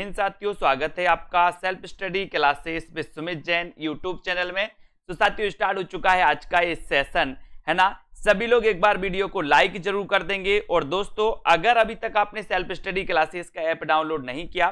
इन साथियों स्वागत है आपका self study classes with Sumit Jain YouTube channel में तो साथियों स्टार्ट हो चुका है आज का ये सेशन है ना सभी लोग एक बार वीडियो को लाइक जरूर कर देंगे और दोस्तों अगर अभी तक आपने सेल्फ स्टडी क्लासेस का ऐप डाउनलोड नहीं किया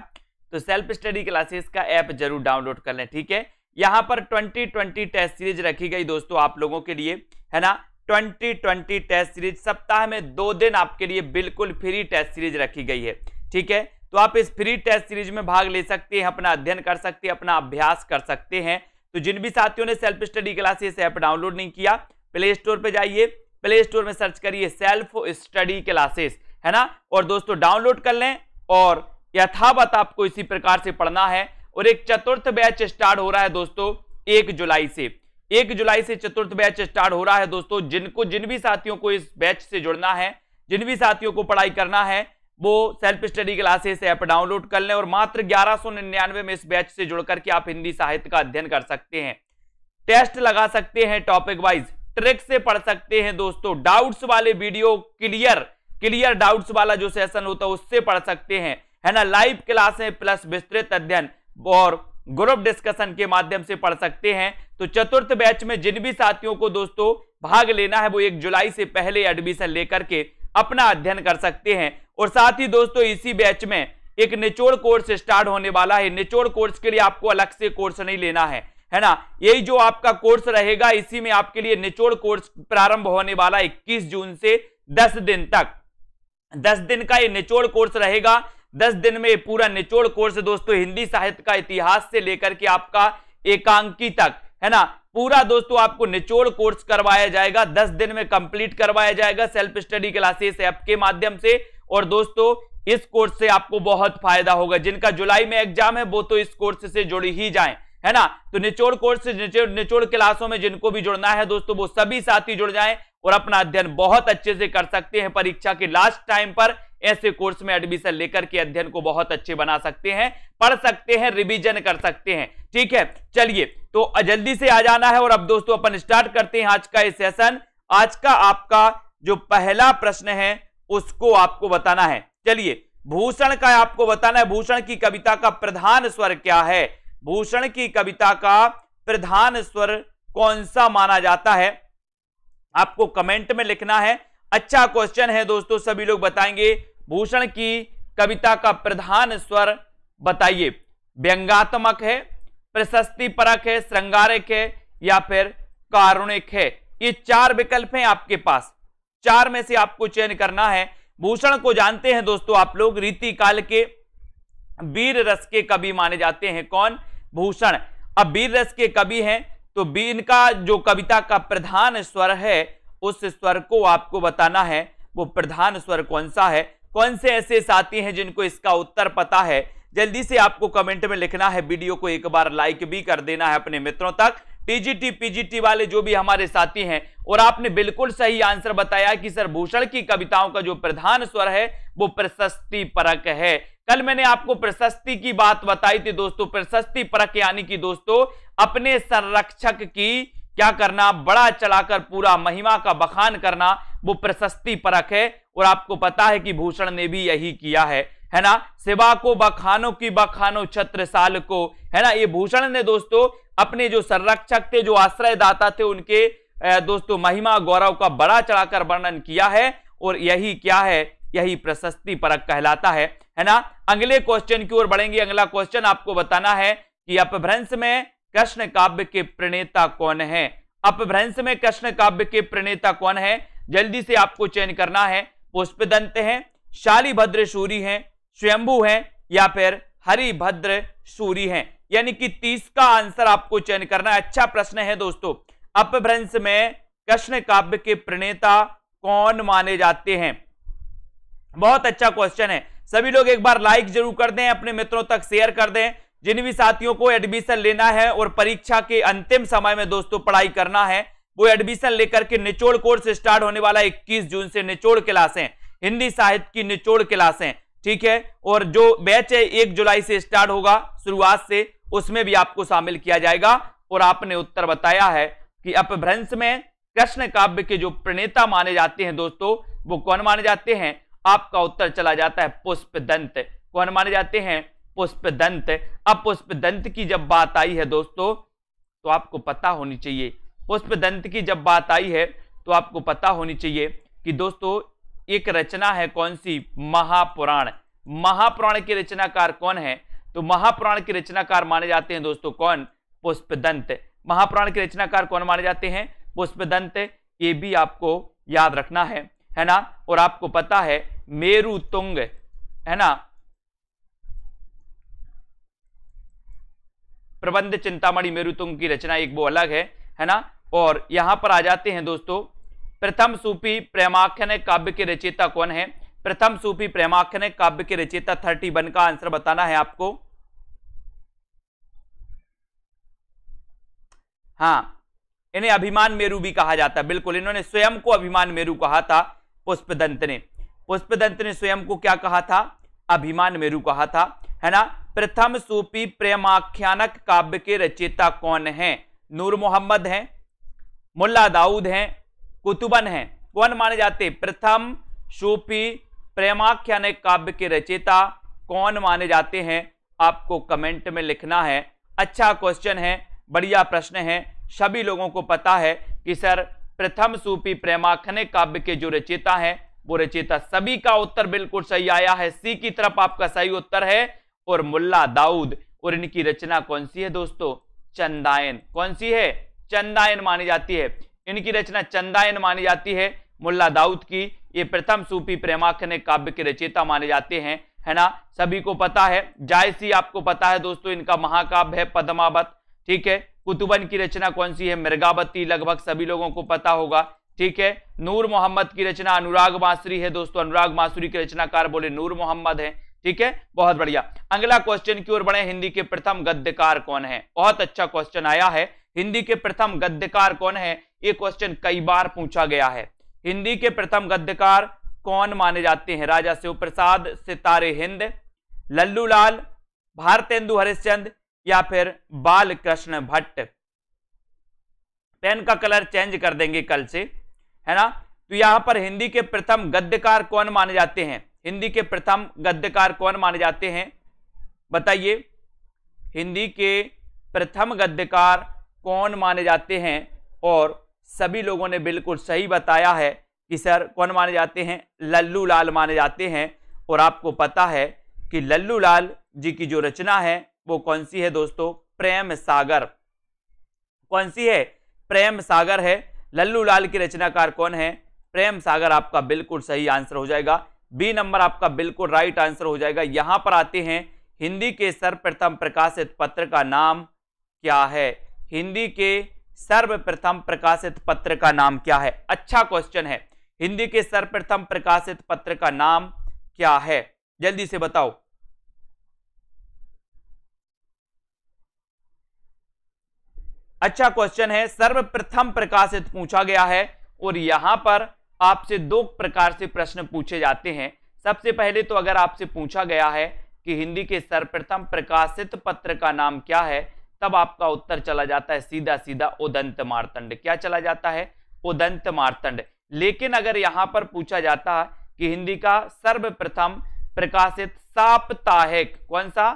तो सेल्फ स्टडी क्लासेस का ऐप जरूर डाउनलोड कर लें ठीक है यहाँ पर ट्वेंटी ट्वेंटी टेस्ट सीरीज रखी गई दोस्तों आप लोगों के लिए है ना ट्वेंटी ट्वेंटी टेस्ट सीरीज सप्ताह में दो दिन आपके लिए बिल्कुल फ्री टेस्ट सीरीज रखी गई है ठीक है तो आप इस फ्री टेस्ट सीरीज में भाग ले सकते हैं अपना अध्ययन कर सकते हैं अपना अभ्यास कर सकते हैं तो जिन भी साथियों ने self study classes app download नहीं किया प्ले स्टोर पर जाइए प्ले स्टोर में सर्च करिए सेल्फ स्टडी क्लासेस है ना और दोस्तों डाउनलोड कर लें और यथावत आपको इसी प्रकार से पढ़ना है और एक चतुर्थ बैच स्टार्ट हो रहा है दोस्तों एक जुलाई से एक जुलाई से चतुर्थ बैच स्टार्ट हो रहा है दोस्तों जिनको जिन भी साथियों को इस बैच से जुड़ना है जिन भी साथियों को पढ़ाई करना है वो self study classes app download कर लें और मात्र ग्यारह निन्यानवे में इस बैच से जुड़कर के आप हिंदी साहित्य का अध्ययन कर सकते हैं टेस्ट लगा सकते हैं टॉपिक वाइज ट्रिक से पढ़ सकते हैं दोस्तों डाउट्स वाले वीडियो क्लियर क्लियर डाउट्स वाला जो सेशन होता है उससे पढ़ सकते हैं है ना लाइव क्लासे प्लस विस्तृत अध्ययन और ग्रुप डिस्कशन के माध्यम से पढ़ सकते हैं तो चतुर्थ बैच में जिन भी साथियों को दोस्तों भाग लेना है वो एक जुलाई से पहले एडमिशन लेकर के अपना अध्ययन कर सकते हैं और साथ ही दोस्तों इसी बैच में एक निचोड़ कोर्स स्टार्ट होने वाला है निचोड़ कोर्स के लिए आपको अलग से कोर्स नहीं लेना है है ना यही जो आपका कोर्स रहेगा इसी में आपके लिए निचोड़ कोर्स प्रारंभ होने वाला 21 जून से 10 दिन तक 10 दिन का ये निचोड़ कोर्स रहेगा 10 दिन में पूरा निचोड़ कोर्स दोस्तों हिंदी साहित्य का इतिहास से लेकर के आपका एकांकी तक है ना पूरा दोस्तों आपको निचोड़ कोर्स करवाया जाएगा दस दिन में कंप्लीट करवाया जाएगा सेल्फ स्टडी क्लासेस ऐप के माध्यम से और दोस्तों इस कोर्स से आपको बहुत फायदा होगा जिनका जुलाई में एग्जाम है वो तो इस कोर्स से जुड़ ही जाए है ना तो निचोड़ कोर्स निचोड़ निचोड़ क्लासों में जिनको भी जुड़ना है दोस्तों वो सभी साथी जुड़ जाएं और अपना अध्ययन बहुत अच्छे से कर सकते हैं परीक्षा के लास्ट टाइम पर ऐसे कोर्स में एडमिशन लेकर के अध्ययन को बहुत अच्छे बना सकते हैं पढ़ सकते हैं रिवीजन कर सकते हैं ठीक है चलिए तो जल्दी से आ जाना है और अब दोस्तों अपन स्टार्ट करते हैं आज का ये सेशन आज का आपका जो पहला प्रश्न है उसको आपको बताना है चलिए भूषण का आपको बताना है भूषण की कविता का प्रधान स्वर क्या है भूषण की कविता का प्रधान स्वर कौन सा माना जाता है आपको कमेंट में लिखना है अच्छा क्वेश्चन है दोस्तों सभी लोग बताएंगे भूषण की कविता का प्रधान स्वर बताइए व्यंगात्मक है प्रशस्ति परक है श्रृंगारिक है या फिर कारुणिक है ये चार विकल्प हैं आपके पास चार में से आपको चयन करना है भूषण को जानते हैं दोस्तों आप लोग रीति काल के वीर रस के कवि माने जाते हैं कौन भूषण अब वीर रस के कवि हैं तो बीन का जो कविता का प्रधान स्वर है उस स्वर को आपको बताना है वो प्रधान स्वर कौन सा है कौन से ऐसे साथी हैं जिनको इसका उत्तर पता है जल्दी से आपको कमेंट में लिखना है वीडियो को एक बार लाइक भी कर देना है अपने मित्रों तक टीजीटी पीजीटी वाले जो भी हमारे साथी हैं और आपने बिल्कुल सही आंसर बताया कि सर भूषण की कविताओं का जो प्रधान स्वर है वो प्रशस्ति परक है कल मैंने आपको प्रशस्ति की बात बताई थी दोस्तों प्रशस्ति परक यानी कि दोस्तों अपने संरक्षक की क्या करना बड़ा चलाकर पूरा महिमा का बखान करना वो प्रशस्ति परक है और आपको पता है कि भूषण ने भी यही किया है है ना सेवा को बखानो की बखानो छत्रसाल को है ना ये भूषण ने दोस्तों अपने जो संरक्षक थे जो आश्रयदाता थे उनके दोस्तों महिमा गौरव का बड़ा चढ़ाकर वर्णन किया है और यही क्या है यही प्रशस्ति परक कहलाता है है ना अगले क्वेश्चन की ओर बढ़ेंगे अगला क्वेश्चन आपको बताना है कि अपभ्रंश में कृष्ण काव्य के प्रणेता कौन है अपभ्रंश में कृष्ण काव्य के प्रणेता कौन है जल्दी से आपको चयन करना है पुष्पदंत हैं शालीभद्र सूरी है स्वयंभू है या फिर हरिभद्र सूरी है यानी कि तीस का आंसर आपको चयन करना अच्छा प्रश्न है दोस्तों अपभ्रंश में कृष्ण काव्य के प्रणेता कौन माने जाते हैं बहुत अच्छा क्वेश्चन है सभी लोग एक बार लाइक जरूर कर दें अपने मित्रों तक शेयर कर दें जिन भी साथियों को एडमिशन लेना है और परीक्षा के अंतिम समय में दोस्तों पढ़ाई करना है वो एडमिशन लेकर के निचोड़ कोर्स स्टार्ट होने वाला 21 जून से निचोड़ क्लासें हिंदी साहित्य की निचोड़ क्लासें ठीक है और जो बैच है एक जुलाई से स्टार्ट होगा शुरुआत से उसमें भी आपको शामिल किया जाएगा और आपने उत्तर बताया है कि अपभ्रंश में कृष्ण काव्य के जो प्रणेता माने जाते हैं दोस्तों वो कौन माने जाते हैं आपका उत्तर चला जाता है पुष्प दंत कौन माने जाते हैं पुष्प दंत अब पुष्प दंत की जब बात आई है दोस्तों तो आपको पता होनी चाहिए पुष्प दंत की जब बात आई है तो आपको पता होनी चाहिए कि दोस्तों एक रचना है कौन सी महापुराण महापुराण के रचनाकार कौन है तो महापुराण के रचनाकार माने जाते हैं दोस्तों कौन पुष्पदंत महापुराण के रचनाकार कौन माने जाते हैं पुष्पदंत ये भी आपको याद रखना है है ना और आपको पता है मेरु तुंग है ना प्रबंध चिंतामणि मेरुतुंग की रचना एक वो अलग है है ना और यहां पर आ जाते हैं दोस्तों प्रथम सूफी प्रेमाख्यन काव्य के रचयिता कौन है प्रथम सूफी प्रेमाख्यन काव्य के रचयिता थर्टी वन का आंसर बताना है आपको हाँ इन्हें अभिमान मेरू भी कहा जाता है बिल्कुल इन्होंने स्वयं को अभिमान मेरू कहा था पुष्पदंत ने पुष्पदंत ने स्वयं को क्या कहा था अभिमान मेरू कहा था है ना प्रथम सूफी प्रेमाख्यानक काव्य के रचयिता कौन है नूर मोहम्मद हैं मुल्ला दाऊद हैं कुतुबन है कौन माने जाते प्रथम सूफी प्रेमाख्यान काव्य के रचेता कौन माने जाते हैं आपको कमेंट में लिखना है अच्छा क्वेश्चन है बढ़िया प्रश्न है सभी लोगों को पता है कि सर प्रथम सूपी प्रेमाख्यान काव्य के जो रचेता है वो रचेता सभी का उत्तर बिल्कुल सही आया है सी की तरफ आपका सही उत्तर है और मुल्ला दाऊद और इनकी रचना कौन सी है दोस्तों चंदायन कौन सी है चंदायन मानी जाती है इनकी रचना चंदायन मानी जाती है मुल्ला दाऊद की ये प्रथम सूफी प्रेमाखने काव्य के रचयिता माने जाते हैं है ना सभी को पता है जायसी आपको पता है दोस्तों इनका महाकाव्य है पदमावत ठीक है कुतुबन की रचना कौन सी है मृगावती लगभग सभी लोगों को पता होगा ठीक है नूर मोहम्मद की रचना अनुराग मासुरी है दोस्तों अनुराग मासुरी के रचनाकार बोले नूर मोहम्मद है ठीक है बहुत बढ़िया अगला क्वेश्चन की ओर बढ़े हिंदी के प्रथम गद्यकार कौन है बहुत अच्छा क्वेश्चन आया है हिंदी के प्रथम गद्यकार कौन है ये क्वेश्चन कई बार पूछा गया है हिंदी के प्रथम गद्यकार कौन माने जाते हैं राजा शिव प्रसाद सितारे हिंद लल्लू लाल भारतेंदु हरिश्चंद या फिर बाल कृष्ण भट्ट पेन का कलर चेंज कर देंगे कल से है ना तो यहां पर हिंदी के प्रथम गद्यकार कौन माने जाते हैं हिंदी के प्रथम गद्यकार कौन माने जाते हैं बताइए हिंदी के प्रथम गद्यकार कौन माने जाते हैं और सभी लोगों ने बिल्कुल सही बताया है कि सर कौन माने जाते हैं लल्लू लाल माने जाते हैं और आपको पता है कि लल्लू लाल जी की जो रचना है वो कौन सी है दोस्तों प्रेम सागर कौन सी है प्रेम सागर है लल्लू लाल की रचनाकार कौन है प्रेम सागर आपका बिल्कुल सही आंसर हो जाएगा बी नंबर आपका बिल्कुल राइट आंसर हो जाएगा यहां पर आते हैं हिंदी के सर्वप्रथम प्रकाशित पत्र का नाम क्या है हिंदी के सर्वप्रथम प्रकाशित पत्र का नाम क्या है अच्छा क्वेश्चन है हिंदी के सर्वप्रथम प्रकाशित पत्र का नाम क्या है जल्दी से बताओ अच्छा क्वेश्चन है सर्वप्रथम प्रकाशित पूछा गया है और यहां पर आपसे दो प्रकार से प्रश्न पूछे जाते हैं सबसे पहले तो अगर आपसे पूछा गया है कि हिंदी के सर्वप्रथम प्रकाशित पत्र का नाम क्या है तब आपका उत्तर चला जाता है सीधा सीधा उदंत मारतंड क्या चला जाता है उदंत मारतंड लेकिन अगर यहां पर पूछा जाता कि हिंदी का सर्वप्रथम प्रकाशित साप्ताहिक कौन सा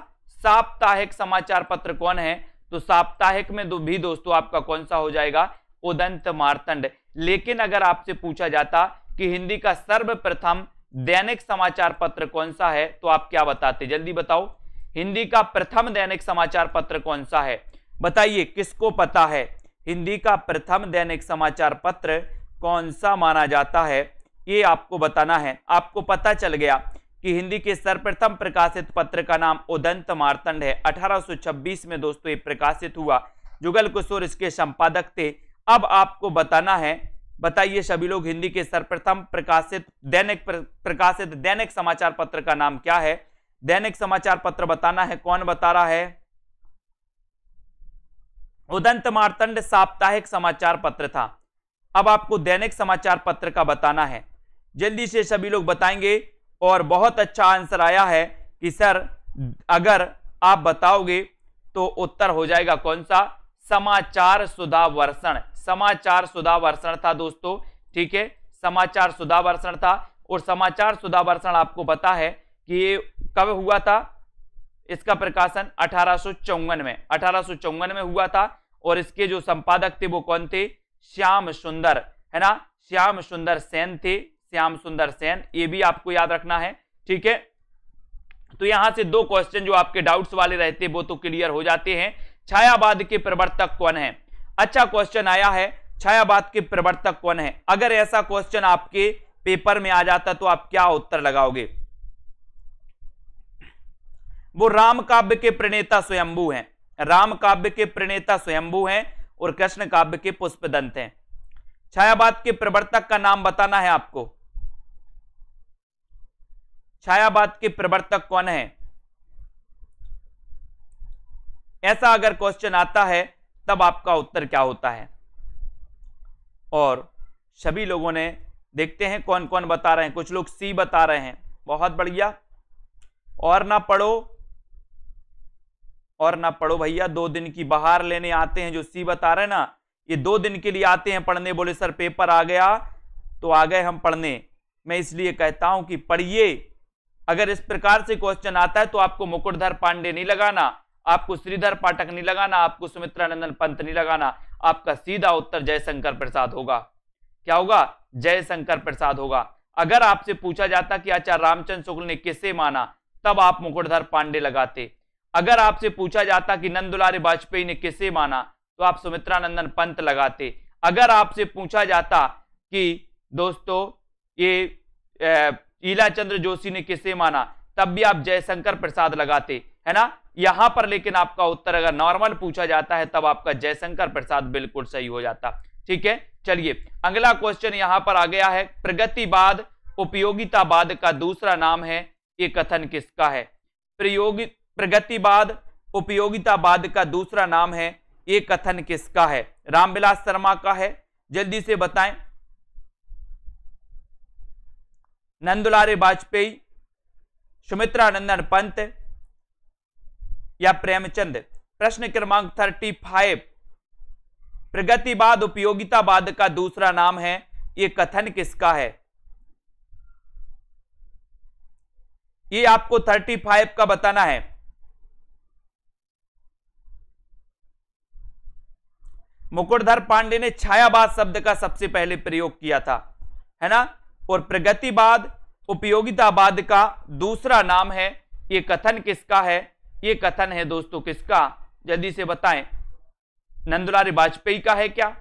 साप्ताहिक समाचार पत्र कौन है तो साप्ताहिक में दो भी दोस्तों आपका कौन सा हो जाएगा उदंत मारतंड लेकिन अगर आपसे पूछा जाता कि हिंदी का सर्वप्रथम दैनिक समाचार पत्र कौन सा है तो आप क्या बताते जल्दी बताओ हिंदी का प्रथम दैनिक समाचार पत्र कौन सा है बताइए किसको पता है हिंदी का प्रथम दैनिक समाचार पत्र कौन सा माना जाता है ये आपको बताना है आपको पता चल गया कि हिंदी के सर्वप्रथम प्रकाशित पत्र का नाम उदंत मारतंड है 1826 में दोस्तों ये प्रकाशित हुआ जुगल किशोर इसके संपादक थे अब आपको बताना है बताइए सभी लोग हिंदी के सर्वप्रथम प्रकाशित दैनिक प्रकाशित दैनिक समाचार पत्र का नाम क्या है दैनिक समाचार पत्र बताना है कौन बता रहा है उदंत मारतंड साप्ताहिक समाचार पत्र था अब आपको दैनिक समाचार पत्र का बताना है जल्दी से सभी लोग बताएंगे और बहुत अच्छा आंसर आया है कि सर अगर आप बताओगे तो उत्तर हो जाएगा कौन सा समाचार सुधा वर्षण समाचार सुधा वर्षण था दोस्तों ठीक है समाचार सुधा वर्षण था और समाचार सुधा वर्षण आपको पता है कि ये कब हुआ था इसका प्रकाशन अठारह में अठारह में हुआ था और इसके जो संपादक थे वो कौन थे श्याम सुंदर है ना श्याम सुंदर सेन थे श्याम सुंदर सेन ये भी आपको याद रखना है ठीक है तो यहां से दो क्वेश्चन जो आपके डाउट्स वाले रहते वो तो क्लियर हो जाते हैं छायावाद के प्रवर्तक कौन है अच्छा क्वेश्चन आया है छायावाद के प्रवर्तक कौन है अगर ऐसा क्वेश्चन आपके पेपर में आ जाता तो आप क्या उत्तर लगाओगे वो राम काव्य के प्रणेता स्वयंभू हैं राम काव्य के प्रणेता स्वयंभू हैं और कृष्ण काव्य के पुष्पदंत हैं छायावाद के प्रवर्तक का नाम बताना है आपको छायावाद के प्रवर्तक कौन है ऐसा अगर क्वेश्चन आता है तब आपका उत्तर क्या होता है और सभी लोगों ने देखते हैं कौन कौन बता रहे हैं कुछ लोग सी बता रहे हैं बहुत बढ़िया और ना पढ़ो और ना पढ़ो भैया दो दिन की बाहर लेने आते हैं जो सी बता रहे ना ये दो दिन के लिए आते हैं पढ़ने बोले सर पेपर आ गया तो आ गए हम पढ़ने मैं इसलिए कहता हूं कि पढ़िए अगर इस प्रकार से क्वेश्चन आता है तो आपको मुकुटधर पांडे नहीं लगाना आपको श्रीधर पाठक नहीं लगाना आपको सुमित्रा नंदन पंत नहीं लगाना आपका सीधा उत्तर जयशंकर प्रसाद होगा क्या होगा जयशंकर प्रसाद होगा अगर आपसे पूछा जाता कि आचार्य रामचंद्र शुक्ल ने किसे माना तब आप मुकुटधर पांडे लगाते अगर आपसे पूछा जाता कि नंदुलारी वाजपेयी ने किसे माना तो आप सुमित्रा नंदन पंत लगाते अगर आपसे पूछा जाता कि दोस्तों ये ईला चंद्र जोशी ने किसे माना तब भी आप जयशंकर प्रसाद लगाते है ना यहां पर लेकिन आपका उत्तर अगर नॉर्मल पूछा जाता है तब आपका जयशंकर प्रसाद बिल्कुल सही हो जाता ठीक है चलिए अगला क्वेश्चन यहां पर आ गया है प्रगतिवाद उपयोगितावाद का दूसरा नाम है ये कथन किसका है प्रयोगित प्रगतिवाद उपयोगितावाद का दूसरा नाम है ये कथन किसका है रामविलास शर्मा का है जल्दी से बताएं नंदुलारे वाजपेयी सुमित्रा नंदन पंत या प्रेमचंद प्रश्न क्रमांक थर्टी फाइव प्रगतिवाद उपयोगितावाद का दूसरा नाम है ये कथन किसका है ये आपको थर्टी फाइव का बताना है मुकुटधर पांडे ने छायावाद शब्द का सबसे पहले प्रयोग किया था है ना और प्रगतिवाद उपयोगितावाद का दूसरा नाम है ये कथन किसका है ये कथन है दोस्तों किसका जल्दी से बताएं नंदुलाल वाजपेयी का है क्या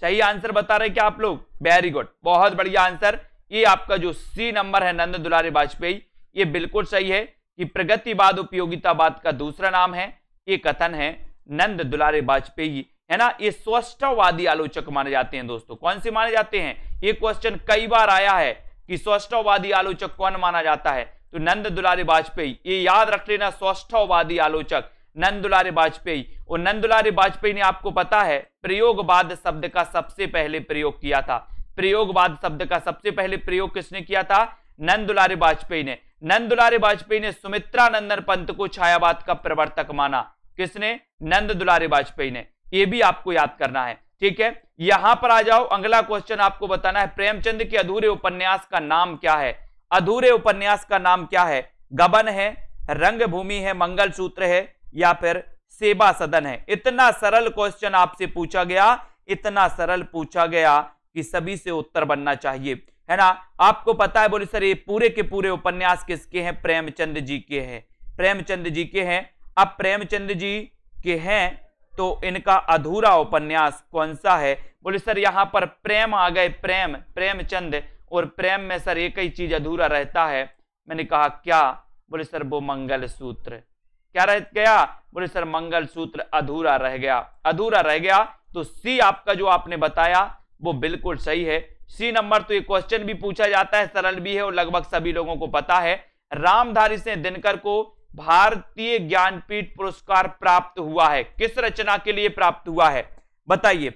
सही आंसर बता रहे क्या आप लोग वेरी गुड बहुत बढ़िया आंसर ये आपका जो सी नंबर है नंद दुलारी वाजपेयी ये बिल्कुल सही है कि प्रगतिवाद उपयोगितावाद का दूसरा नाम है ये कथन है नंद दुलारे वाजपेयी है ना ये स्वष्टववादी आलोचक माने जाते हैं दोस्तों कौन से माने जाते हैं ये क्वेश्चन कई बार आया है कि स्वष्टववादी आलोचक कौन माना जाता है तो नंद दुलारे वाजपेयी ये याद रख लेना स्वष्टववादी आलोचक नंद दुलारे वाजपेयी और नंद दुलारे वाजपेयी ने आपको पता है प्रयोगवाद शब्द का सबसे पहले प्रयोग किया था प्रयोगवाद शब्द का सबसे पहले प्रयोग किसने किया था नंद दुलारे वाजपेयी ने नंद दुलारे वाजपेयी ने सुमित्रा नंदन पंत को छायावाद का प्रवर्तक माना किसने नंद दुलारे वाजपेयी ने ये भी आपको याद करना है ठीक है यहां पर आ जाओ अगला क्वेश्चन आपको बताना है प्रेमचंद के अधूरे उपन्यास का नाम क्या है अधूरे उपन्यास का नाम क्या है गबन है रंग भूमि है मंगल सूत्र है या फिर सेवा सदन है इतना सरल क्वेश्चन आपसे पूछा गया इतना सरल पूछा गया कि सभी से उत्तर बनना चाहिए है ना आपको पता है बोले सर ये पूरे के पूरे उपन्यास किसके हैं प्रेमचंद जी के हैं प्रेमचंद जी के हैं अब प्रेमचंद जी के हैं तो इनका अधूरा उपन्यास कौन सा है बोले सर यहाँ पर प्रेम आ गए प्रेम प्रेमचंद और प्रेम में सर एक ही चीज अधूरा रहता है मैंने कहा क्या बोले सर वो मंगल सूत्र क्या रह गया बोले सर मंगल सूत्र अधूरा रह गया अधूरा रह गया तो सी आपका जो आपने बताया वो बिल्कुल सही है सी नंबर तो ये क्वेश्चन भी पूछा जाता है सरल भी है और लगभग सभी लोगों को पता है रामधारी से दिनकर को भारतीय ज्ञानपीठ पुरस्कार प्राप्त हुआ है किस रचना के लिए प्राप्त हुआ है बताइए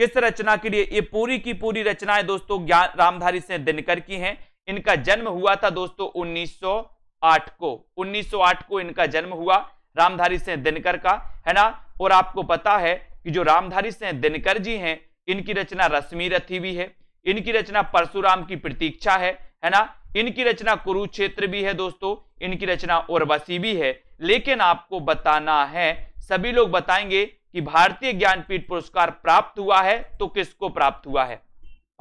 किस रचना के लिए ये पूरी की पूरी रचनाएं दोस्तों ज्ञान रामधारी से दिनकर की हैं इनका जन्म हुआ था दोस्तों 1908 को 1908 को इनका जन्म हुआ रामधारी से दिनकर का है ना और आपको पता है कि जो रामधारी से दिनकर जी हैं इनकी रचना रश्मि रथी भी है इनकी रचना परशुराम की प्रतीक्षा है है ना इनकी रचना कुरुक्षेत्र भी है दोस्तों इनकी रचना उर्वशी भी है लेकिन आपको बताना है सभी लोग बताएंगे कि भारतीय ज्ञानपीठ पुरस्कार प्राप्त हुआ है तो किसको प्राप्त हुआ है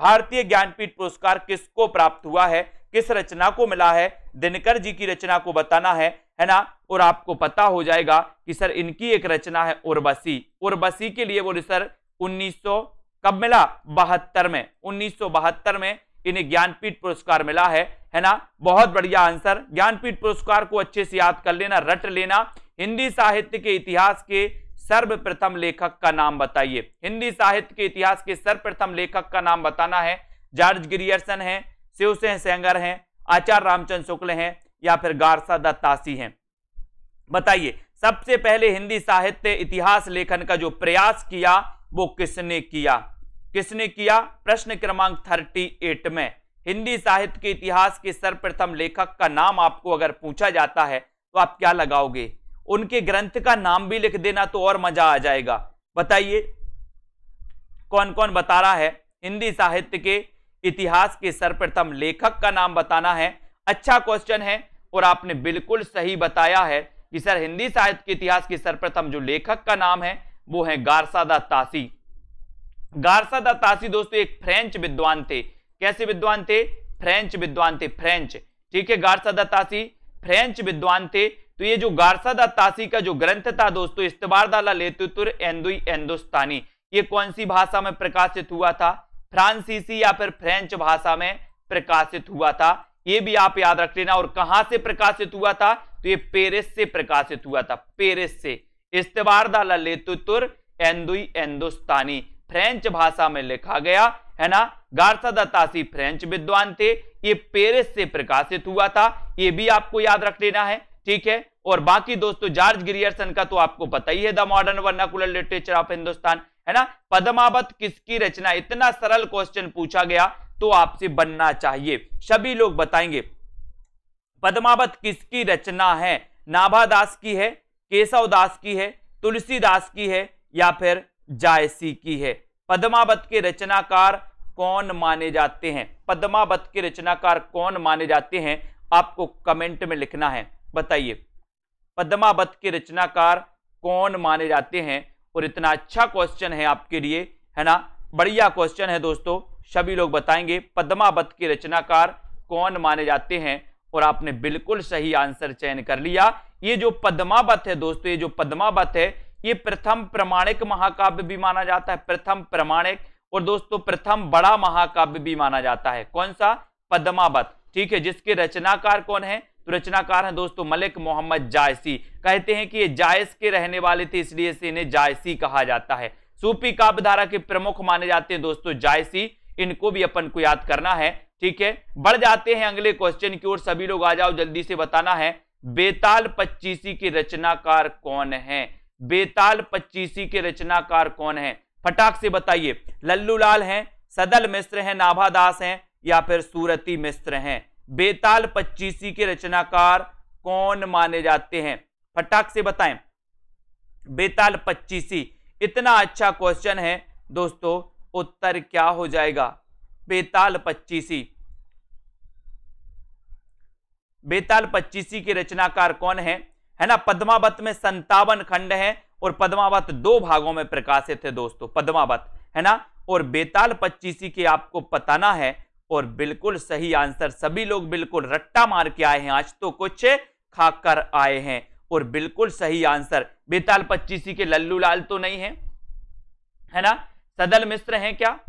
भारतीय ज्ञानपीठ पुरस्कार किसको प्राप्त हुआ है किस रचना को मिला है दिनकर जी की रचना को बताना है है ना और आपको पता हो जाएगा कि सर इनकी एक रचना है उर्वशी उर्वशी के लिए बोले सर 1900 कब मिला बहत्तर में 1972 में इन्हें ज्ञानपीठ पुरस्कार मिला है है ना बहुत बढ़िया आंसर ज्ञानपीठ पुरस्कार को अच्छे से याद कर लेना रट लेना हिंदी साहित्य के इतिहास के सर्वप्रथम लेखक का नाम बताइए हिंदी साहित्य के इतिहास के सर्वप्रथम लेखक का नाम बताना है जॉर्ज गिरियर्सन है शिवसेन सेंगर हैं आचार्य रामचंद्र शुक्ल हैं या फिर गारसा दत्तासी हैं बताइए सबसे पहले हिंदी साहित्य इतिहास लेखन का जो प्रयास किया वो किसने किया किसने किया प्रश्न क्रमांक 38 में हिंदी साहित्य के इतिहास के सर्वप्रथम लेखक का नाम आपको अगर पूछा जाता है तो आप क्या लगाओगे उनके ग्रंथ का नाम भी लिख देना तो और मजा आ जाएगा बताइए कौन कौन बता रहा है हिंदी साहित्य के इतिहास के सर्वप्रथम लेखक का नाम बताना है अच्छा क्वेश्चन है और आपने बिल्कुल सही बताया है कि सर हिंदी साहित्य के इतिहास के सर्वप्रथम जो लेखक का नाम है वो है गारसादा तासी गारसा दोस्तों एक फ्रेंच विद्वान थे कैसे विद्वान थे फ्रेंच विद्वान थे फ्रेंच ठीक है गारसा फ्रेंच विद्वान थे तो ये जो गारसा का जो ग्रंथ था दोस्तों एंदुई एंदुस्तानी ये कौन सी भाषा में प्रकाशित हुआ था फ्रांसीसी या फिर फ्रेंच भाषा में प्रकाशित हुआ था ये भी आप याद रख लेना और कहां से प्रकाशित हुआ था तो ये पेरिस से प्रकाशित हुआ था पेरिस से इस्तेवार दाला लेतुतुर एंदुई एंदुस्तानी फ्रेंच भाषा में लिखा गया है ना गार्सा दत्तासी फ्रेंच विद्वान थे ये पेरिस से प्रकाशित हुआ था ये भी आपको याद रख लेना है ठीक है और बाकी दोस्तों जॉर्ज ग्रियर्सन का तो आपको पता ही है the modern vernacular literature of Hindustan है ना पद्मावत किसकी रचना इतना सरल क्वेश्चन पूछा गया तो आपसे बनना चाहिए सभी लोग बताएंगे पद्मावत किसकी रचना है नाभादास की है केशव दास की है तुलसीदास की है या फिर जायसी की है पद्मावत के रचनाकार कौन माने जाते हैं पद्मावत के रचनाकार कौन माने जाते हैं आपको कमेंट में लिखना है बताइए पद्मावत के रचनाकार कौन माने जाते हैं और इतना अच्छा क्वेश्चन है आपके लिए है ना बढ़िया क्वेश्चन है दोस्तों सभी लोग बताएंगे पद्मावत के रचनाकार कौन माने जाते हैं और आपने बिल्कुल सही आंसर चयन कर लिया ये जो पद्मावत है दोस्तों ये जो पद्मावत है ये प्रथम प्रमाणिक महाकाव्य भी माना जाता है प्रथम प्रमाणिक और दोस्तों प्रथम बड़ा महाकाव्य भी माना जाता है कौन सा पद्मावत ठीक है जिसके रचनाकार कौन है तो रचनाकार है दोस्तों मलिक मोहम्मद जायसी कहते हैं कि ये जायस के रहने वाले थे इसलिए से इन्हें जायसी कहा जाता है सूपी काव्य धारा के प्रमुख माने जाते हैं दोस्तों जायसी इनको भी अपन को याद करना है ठीक है बढ़ जाते हैं अगले क्वेश्चन की ओर सभी लोग आ जाओ जल्दी से बताना है बेताल पच्चीसी के रचनाकार कौन है बेताल पच्चीसी के रचनाकार कौन है फटाक से बताइए लल्लू लाल हैं सदल मिश्र हैं नाभा दास हैं या फिर सूरती मिश्र हैं बेताल पच्चीसी के रचनाकार कौन माने जाते हैं फटाक से बताएं बेताल पच्चीसी इतना अच्छा क्वेश्चन है दोस्तों उत्तर क्या हो जाएगा बेताल पच्चीसी बेताल पच्चीसी के रचनाकार कौन है है ना पद्मावत में संतावन खंड है और पद्मावत दो भागों में प्रकाशित है दोस्तों पद्मावत है ना और बेताल पच्चीसी के आपको पताना है और बिल्कुल सही आंसर सभी लोग बिल्कुल रट्टा मार के आए हैं आज तो कुछ खाकर आए हैं और बिल्कुल सही आंसर बेताल पच्चीसी के लल्लू लाल तो नहीं है है ना सदल मिश्र हैं क्या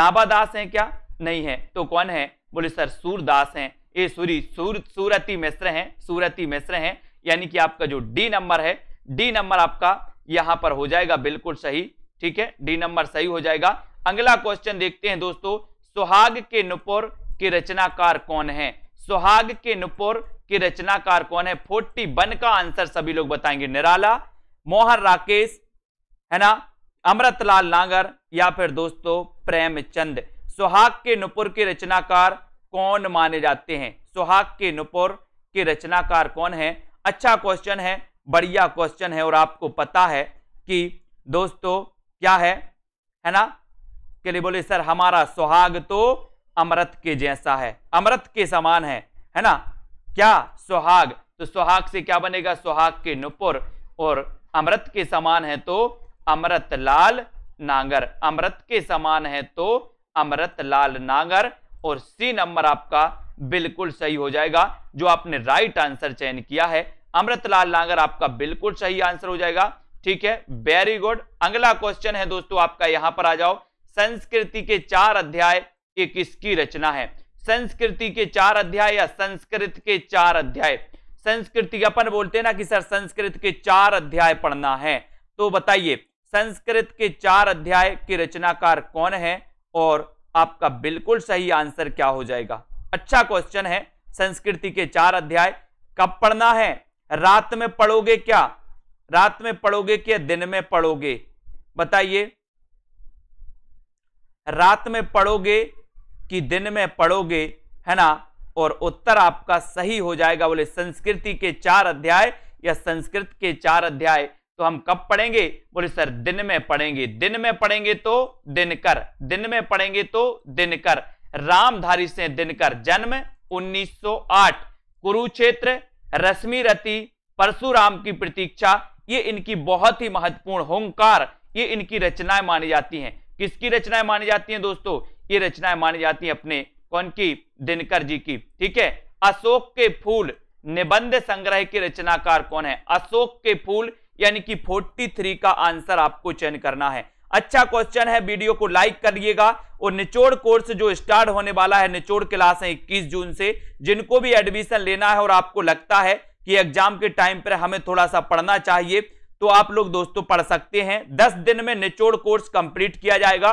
नाबादास हैं क्या नहीं है तो कौन है बोले सर सूरदास हैं ए सूरी सूर सूरती मिश्र हैं सूरती मिश्र हैं यानी कि आपका जो डी नंबर है डी नंबर आपका यहां पर हो जाएगा बिल्कुल सही ठीक है डी नंबर सही हो जाएगा अगला क्वेश्चन देखते हैं दोस्तों सुहाग के नुपुर के रचनाकार कौन है सुहाग के नुपुर के रचनाकार कौन है फोर्टी वन का आंसर सभी लोग बताएंगे निराला मोहन राकेश है ना अमृतलाल नागर या फिर दोस्तों प्रेमचंद सुहाग के नुपुर के रचनाकार कौन माने जाते हैं सुहाग के नुपुर के रचनाकार कौन है अच्छा क्वेश्चन है बढ़िया क्वेश्चन है और आपको पता है कि दोस्तों क्या है है ना के लिए बोले सर हमारा सुहाग तो अमृत के जैसा है अमृत के समान है है ना क्या सुहाग तो सुहाग से क्या बनेगा सुहाग के नुपुर और अमृत के समान है तो अमृत लाल नागर अमृत के समान है तो अमृत लाल नागर और सी नंबर आपका बिल्कुल सही हो जाएगा जो आपने राइट आंसर चयन किया है अमृतलाल नागर आपका बिल्कुल सही आंसर हो जाएगा ठीक है वेरी गुड अगला क्वेश्चन है दोस्तों आपका यहां पर आ जाओ संस्कृति के चार अध्याय ये किसकी रचना है संस्कृति के चार अध्याय या संस्कृत के चार अध्याय संस्कृति अपन बोलते हैं ना कि सर संस्कृत के चार अध्याय पढ़ना है तो बताइए संस्कृत के चार अध्याय के रचनाकार कौन है और आपका बिल्कुल सही आंसर क्या हो जाएगा अच्छा क्वेश्चन है संस्कृति के चार अध्याय कब पढ़ना है रात में पढ़ोगे क्या रात में पढ़ोगे क्या दिन में पढ़ोगे बताइए रात में पढ़ोगे कि दिन में पढ़ोगे है ना और उत्तर आपका सही हो जाएगा बोले संस्कृति के चार अध्याय या संस्कृत के चार अध्याय तो हम कब पढ़ेंगे बोले सर दिन में पढ़ेंगे दिन में पढ़ेंगे तो दिन कर दिन में पढ़ेंगे तो दिन कर रामधारी से दिनकर जन्म 1908 कुरुक्षेत्र रश्मि रति परशुराम की प्रतीक्षा ये इनकी बहुत ही महत्वपूर्ण होंकार ये इनकी रचनाएं मानी जाती हैं किसकी रचनाएं मानी जाती हैं दोस्तों ये रचनाएं मानी जाती हैं अपने कौन की दिनकर जी की ठीक है अशोक के फूल निबंध संग्रह के रचनाकार कौन है अशोक के फूल यानी कि 43 का आंसर आपको चयन करना है अच्छा क्वेश्चन है वीडियो को लाइक करिएगा और निचोड़ कोर्स जो स्टार्ट होने वाला है निचोड़ क्लास है इक्कीस जून से जिनको भी एडमिशन लेना है और आपको लगता है कि एग्जाम के टाइम पर हमें थोड़ा सा पढ़ना चाहिए तो आप लोग दोस्तों पढ़ सकते हैं दस दिन में निचोड़ कोर्स कंप्लीट किया जाएगा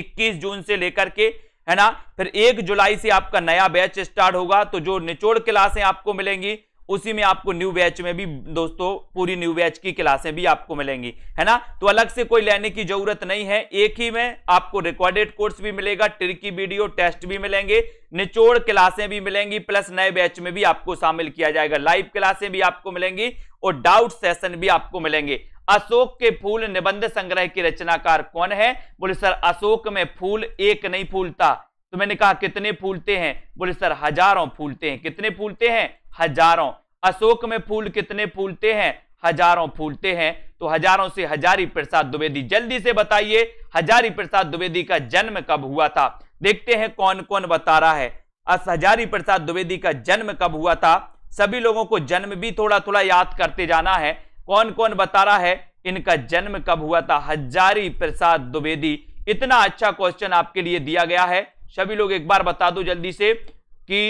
इक्कीस जून से लेकर के है ना फिर एक जुलाई से आपका नया बैच स्टार्ट होगा तो जो निचोड़ क्लासें आपको मिलेंगी उसी में आपको न्यू बैच में भी दोस्तों पूरी न्यू बैच की क्लासें भी आपको मिलेंगी है ना तो अलग से कोई लेने की जरूरत नहीं है एक ही में आपको रिकॉर्डेड कोर्स भी मिलेगा ट्रिकी वीडियो टेस्ट भी मिलेंगे निचोड़ क्लासें भी मिलेंगी प्लस नए बैच में भी आपको शामिल किया जाएगा लाइव क्लासें भी आपको मिलेंगी और डाउट सेशन भी आपको मिलेंगे अशोक के फूल निबंध संग्रह के रचनाकार कौन है बोले सर अशोक में फूल एक नहीं फूलता तो मैंने कहा कितने फूलते हैं बोले सर हजारों फूलते हैं कितने फूलते हैं हजारों अशोक में फूल कितने फूलते हैं हजारों फूलते हैं तो हजारों से हजारी प्रसाद द्विवेदी जल्दी से बताइए हजारी प्रसाद द्विवेदी का जन्म कब हुआ था देखते हैं कौन कौन बता रहा है अस हजारी प्रसाद द्विवेदी का जन्म कब हुआ था सभी लोगों को जन्म भी थोड़ा थोड़ा याद करते जाना है कौन कौन बता रहा है इनका जन्म कब हुआ था हजारी प्रसाद द्विवेदी इतना अच्छा क्वेश्चन आपके लिए दिया गया है सभी लोग एक बार बता दो जल्दी से कि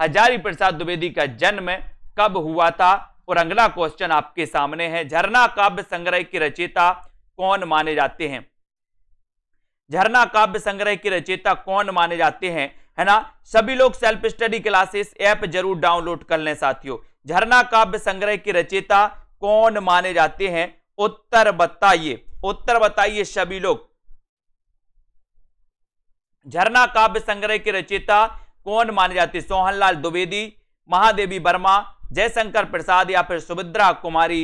हजारी प्रसाद द्विवेदी का जन्म कब हुआ था और अगला क्वेश्चन आपके सामने है झरना काव्य संग्रह की रचयिता कौन माने जाते हैं झरना काव्य संग्रह की रचयिता कौन माने जाते हैं है ना सभी लोग सेल्फ स्टडी क्लासेस ऐप जरूर डाउनलोड कर लें साथियों झरना काव्य संग्रह की रचयिता कौन माने जाते हैं उत्तर बताइए उत्तर बताइए सभी लोग झरना काव्य संग्रह की रचयिता कौन माने जाते सोहनलाल द्विवेदी महादेवी वर्मा जयशंकर प्रसाद या फिर सुभद्रा कुमारी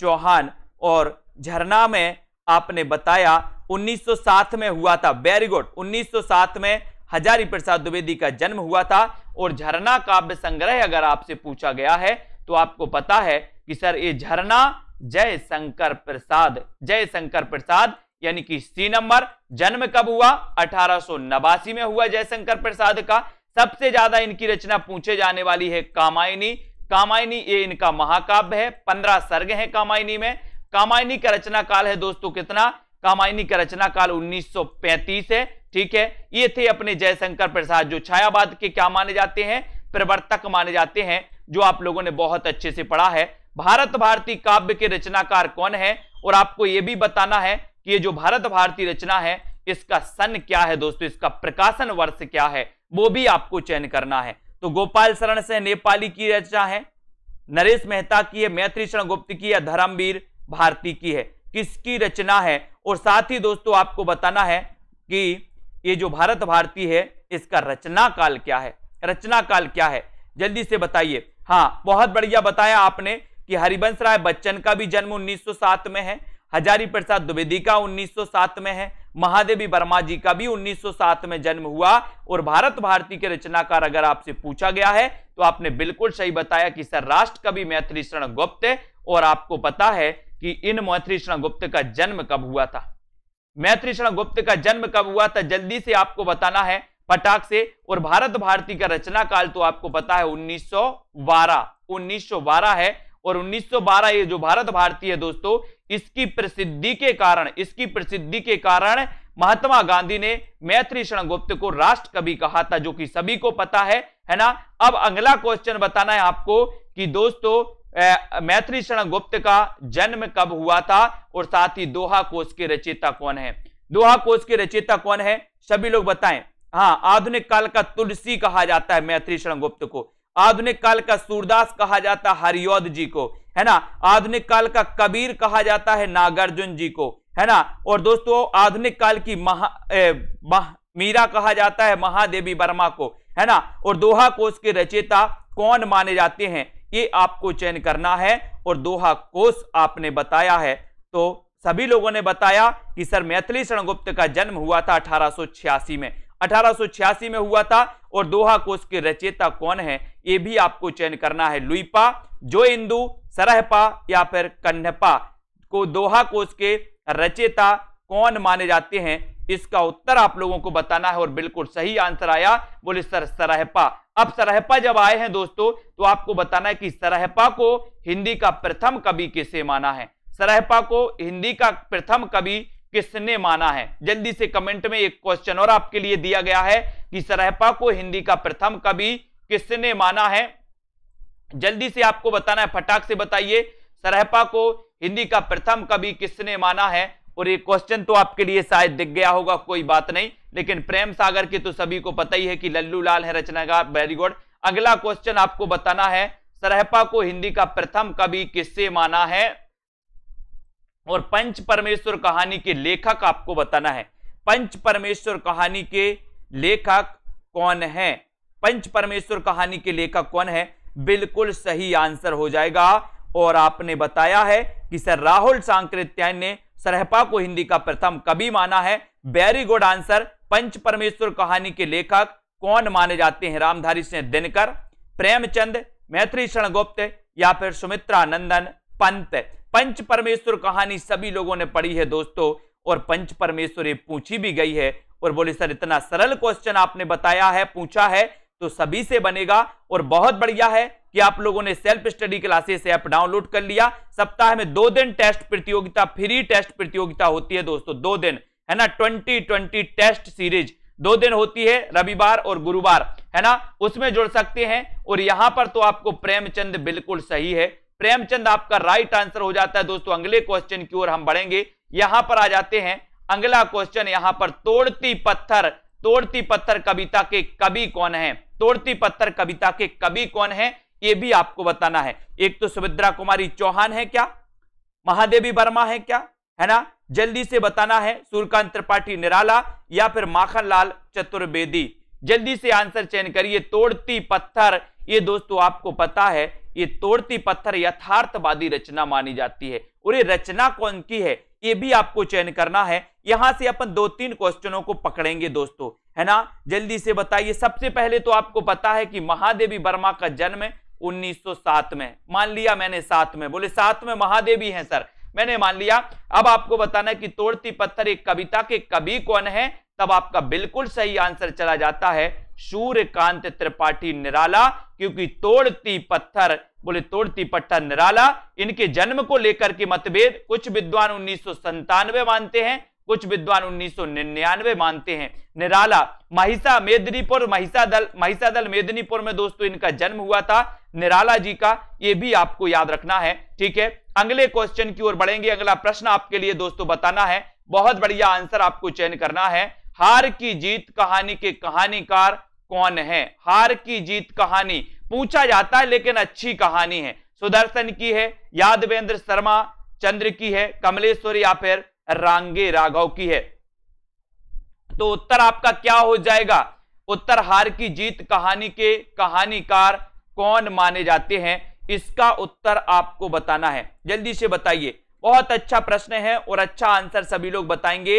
चौहान और झरना में आपने बताया 1907 में हुआ था वेरी गुड 1907 में हजारी प्रसाद द्विवेदी का जन्म हुआ था और झरना काव्य संग्रह अगर आपसे पूछा गया है तो आपको पता है कि सर ये झरना जय शंकर प्रसाद जय शंकर प्रसाद यानी कि सी नंबर जन्म कब हुआ अठारह में हुआ जयशंकर प्रसाद का सबसे ज्यादा इनकी रचना पूछे जाने वाली है कामायनी कामायनी ये इनका महाकाव्य है पंद्रह सर्ग है कामायनी में कामायनी का रचना काल है दोस्तों कितना कामायनी का रचना काल 1935 है ठीक है ये थे अपने जयशंकर प्रसाद जो छायावाद के क्या माने जाते हैं प्रवर्तक माने जाते हैं जो आप लोगों ने बहुत अच्छे से पढ़ा है भारत भारती काव्य के रचनाकार कौन है और आपको यह भी बताना है कि ये जो भारत भारती रचना है इसका सन क्या है दोस्तों इसका प्रकाशन वर्ष क्या है वो भी आपको चयन करना है तो गोपाल शरण से नेपाली की रचना है नरेश मेहता की है मैत्री शरण गुप्त की है धर्मवीर भारती की है किसकी रचना है और साथ ही दोस्तों आपको बताना है कि ये जो भारत भारती है इसका रचना काल क्या है रचना काल क्या है जल्दी से बताइए हाँ बहुत बढ़िया बताया आपने कि हरिवंश राय बच्चन का भी जन्म 1907 में है हजारी प्रसाद द्विवेदी का 1907 में है महादेवी वर्मा जी का भी 1907 में जन्म हुआ और भारत भारती के रचनाकार अगर आपसे पूछा गया है तो आपने बिल्कुल सही बताया कि सर राष्ट्र कवि मैथिली शरण गुप्त और आपको पता है कि इन मैथिली शरण गुप्त का जन्म कब हुआ था मैथिली शरण गुप्त का जन्म कब हुआ था जल्दी से आपको बताना है पटाख से और भारत भारती का रचना काल तो आपको पता है उन्नीस सौ है और 1912 ये जो भारत भारती है दोस्तों इसकी प्रसिद्धि के कारण इसकी प्रसिद्धि के कारण महात्मा गांधी ने मैत्री शरण गुप्त को राष्ट्र कवि कहा था जो कि सभी को पता है है ना अब अगला क्वेश्चन बताना है आपको कि दोस्तों मैत्री शरण गुप्त का जन्म कब हुआ था और साथ ही दोहा कोश के रचयिता कौन है दोहा कोश के रचयिता कौन है सभी लोग बताएं हाँ आधुनिक काल का तुलसी कहा जाता है मैत्री शरण गुप्त को आधुनिक काल का सूरदास कहा जाता है हरियोध जी को है ना आधुनिक काल का कबीर कहा जाता है नागार्जुन जी को है ना और दोस्तों आधुनिक काल की महा, ए, मह, मीरा कहा जाता है महादेवी वर्मा को है ना और दोहा कोष के रचेता कौन माने जाते हैं ये आपको चयन करना है और दोहा कोष आपने बताया है तो सभी लोगों ने बताया कि सर मैथिली शरणगुप्त का जन्म हुआ था अठारह में अठारह में हुआ था और दोहा कोष के रचेता कौन है ये भी आपको चयन करना है लुईपा जो इंदू सरहपा या फिर कन्हपा को दोहा कोश के रचेता कौन माने जाते हैं इसका उत्तर आप लोगों को बताना है और बिल्कुल सही आंसर आया बोले सर सरहपा अब सरहपा जब आए हैं दोस्तों तो आपको बताना है कि सरहपा को हिंदी का प्रथम कवि किसे माना है सरहपा को हिंदी का प्रथम कवि किसने माना है जल्दी से कमेंट में एक क्वेश्चन और आपके लिए दिया गया है कि सरहपा को हिंदी का प्रथम कवि किसने माना है जल्दी से आपको बताना है फटाक से बताइए सरहपा को हिंदी का प्रथम कवि किसने माना है और ये क्वेश्चन तो आपके लिए शायद दिख गया होगा कोई बात नहीं लेकिन प्रेम सागर के तो सभी को पता ही है कि लल्लू लाल है रचनाकार वेरी गुड अगला क्वेश्चन आपको बताना है सरहपा को हिंदी का प्रथम कवि किससे माना है और पंच परमेश्वर कहानी के लेखक आपको बताना है पंच परमेश्वर कहानी के लेखक कौन है पंच परमेश्वर कहानी के लेखक कौन है बिल्कुल सही आंसर हो जाएगा और आपने बताया है कि सर राहुल सांकृत्यायन ने सरहपा को हिंदी का प्रथम कवि माना है वेरी गुड आंसर पंच परमेश्वर कहानी के लेखक कौन माने जाते हैं रामधारी सिंह दिनकर प्रेमचंद मैत्री क्षणगुप्त गुप्त या फिर सुमित्रा नंदन पंत पंच परमेश्वर कहानी सभी लोगों ने पढ़ी है दोस्तों और पंच परमेश्वर ये पूछी भी गई है और बोले सर इतना सरल क्वेश्चन आपने बताया है पूछा है तो सभी से बनेगा और बहुत बढ़िया है कि आप लोगों ने self study classes app download कर लिया सप्ताह में दो दिन टेस्ट प्रतियोगिता फ्री टेस्ट प्रतियोगिता होती है दोस्तों दो दिन है ना ट्वेंटी ट्वेंटी टेस्ट सीरीज दो दिन होती है रविवार और गुरुवार है ना उसमें जुड़ सकते हैं और यहां पर तो आपको प्रेमचंद बिल्कुल सही है प्रेमचंद आपका राइट आंसर हो जाता है दोस्तों अगले क्वेश्चन की ओर हम बढ़ेंगे यहां पर आ जाते हैं अगला क्वेश्चन यहां पर तोड़ती पत्थर तोड़ती पत्थर कविता के कवि कौन है तोड़ती पत्थर कविता के कवि कौन है ये भी आपको बताना है एक तो सुभद्रा कुमारी चौहान है क्या महादेवी वर्मा है क्या है ना जल्दी से बताना है सूर्यकांत त्रिपाठी निराला या फिर माखन लाल चतुर्वेदी जल्दी से आंसर चयन करिए तोड़ती पत्थर ये दोस्तों आपको पता है ये तोड़ती पत्थर यथार्थवादी रचना मानी जाती है और ये रचना कौन की है ये भी आपको चयन करना है यहां से अपन दो तीन क्वेश्चनों को पकड़ेंगे दोस्तों है ना जल्दी से बताइए सबसे पहले तो आपको पता है कि महादेवी वर्मा का जन्म 1907 में मान लिया मैंने सात में बोले सात में महादेवी हैं सर मैंने मान लिया अब आपको बताना कि तोड़ती पत्थर एक कविता के कवि कौन है तब आपका बिल्कुल सही आंसर चला जाता है सूर्यकांत त्रिपाठी निराला क्योंकि तोड़ती पत्थर बोले तोड़ती पत्थर निराला इनके जन्म को लेकर के मतभेद कुछ विद्वान उन्नीस मानते हैं कुछ विद्वान उन्नीस मानते हैं निराला महिषा मेदनीपुर महिषा दल महिषा दल मेदनीपुर में दोस्तों इनका जन्म हुआ था निराला जी का यह भी आपको याद रखना है ठीक है अगले क्वेश्चन की ओर बढ़ेंगे अगला प्रश्न आपके लिए दोस्तों बताना है बहुत बढ़िया आंसर आपको चयन करना है हार की जीत कहानी के कहानीकार कौन है हार की जीत कहानी पूछा जाता है लेकिन अच्छी कहानी है सुदर्शन की है यादवेंद्र शर्मा चंद्र की है कमलेश्वर या फिर रांगे राघव की है तो उत्तर आपका क्या हो जाएगा उत्तर हार की जीत कहानी के कहानीकार कौन माने जाते हैं इसका उत्तर आपको बताना है जल्दी से बताइए बहुत अच्छा प्रश्न है और अच्छा आंसर सभी लोग बताएंगे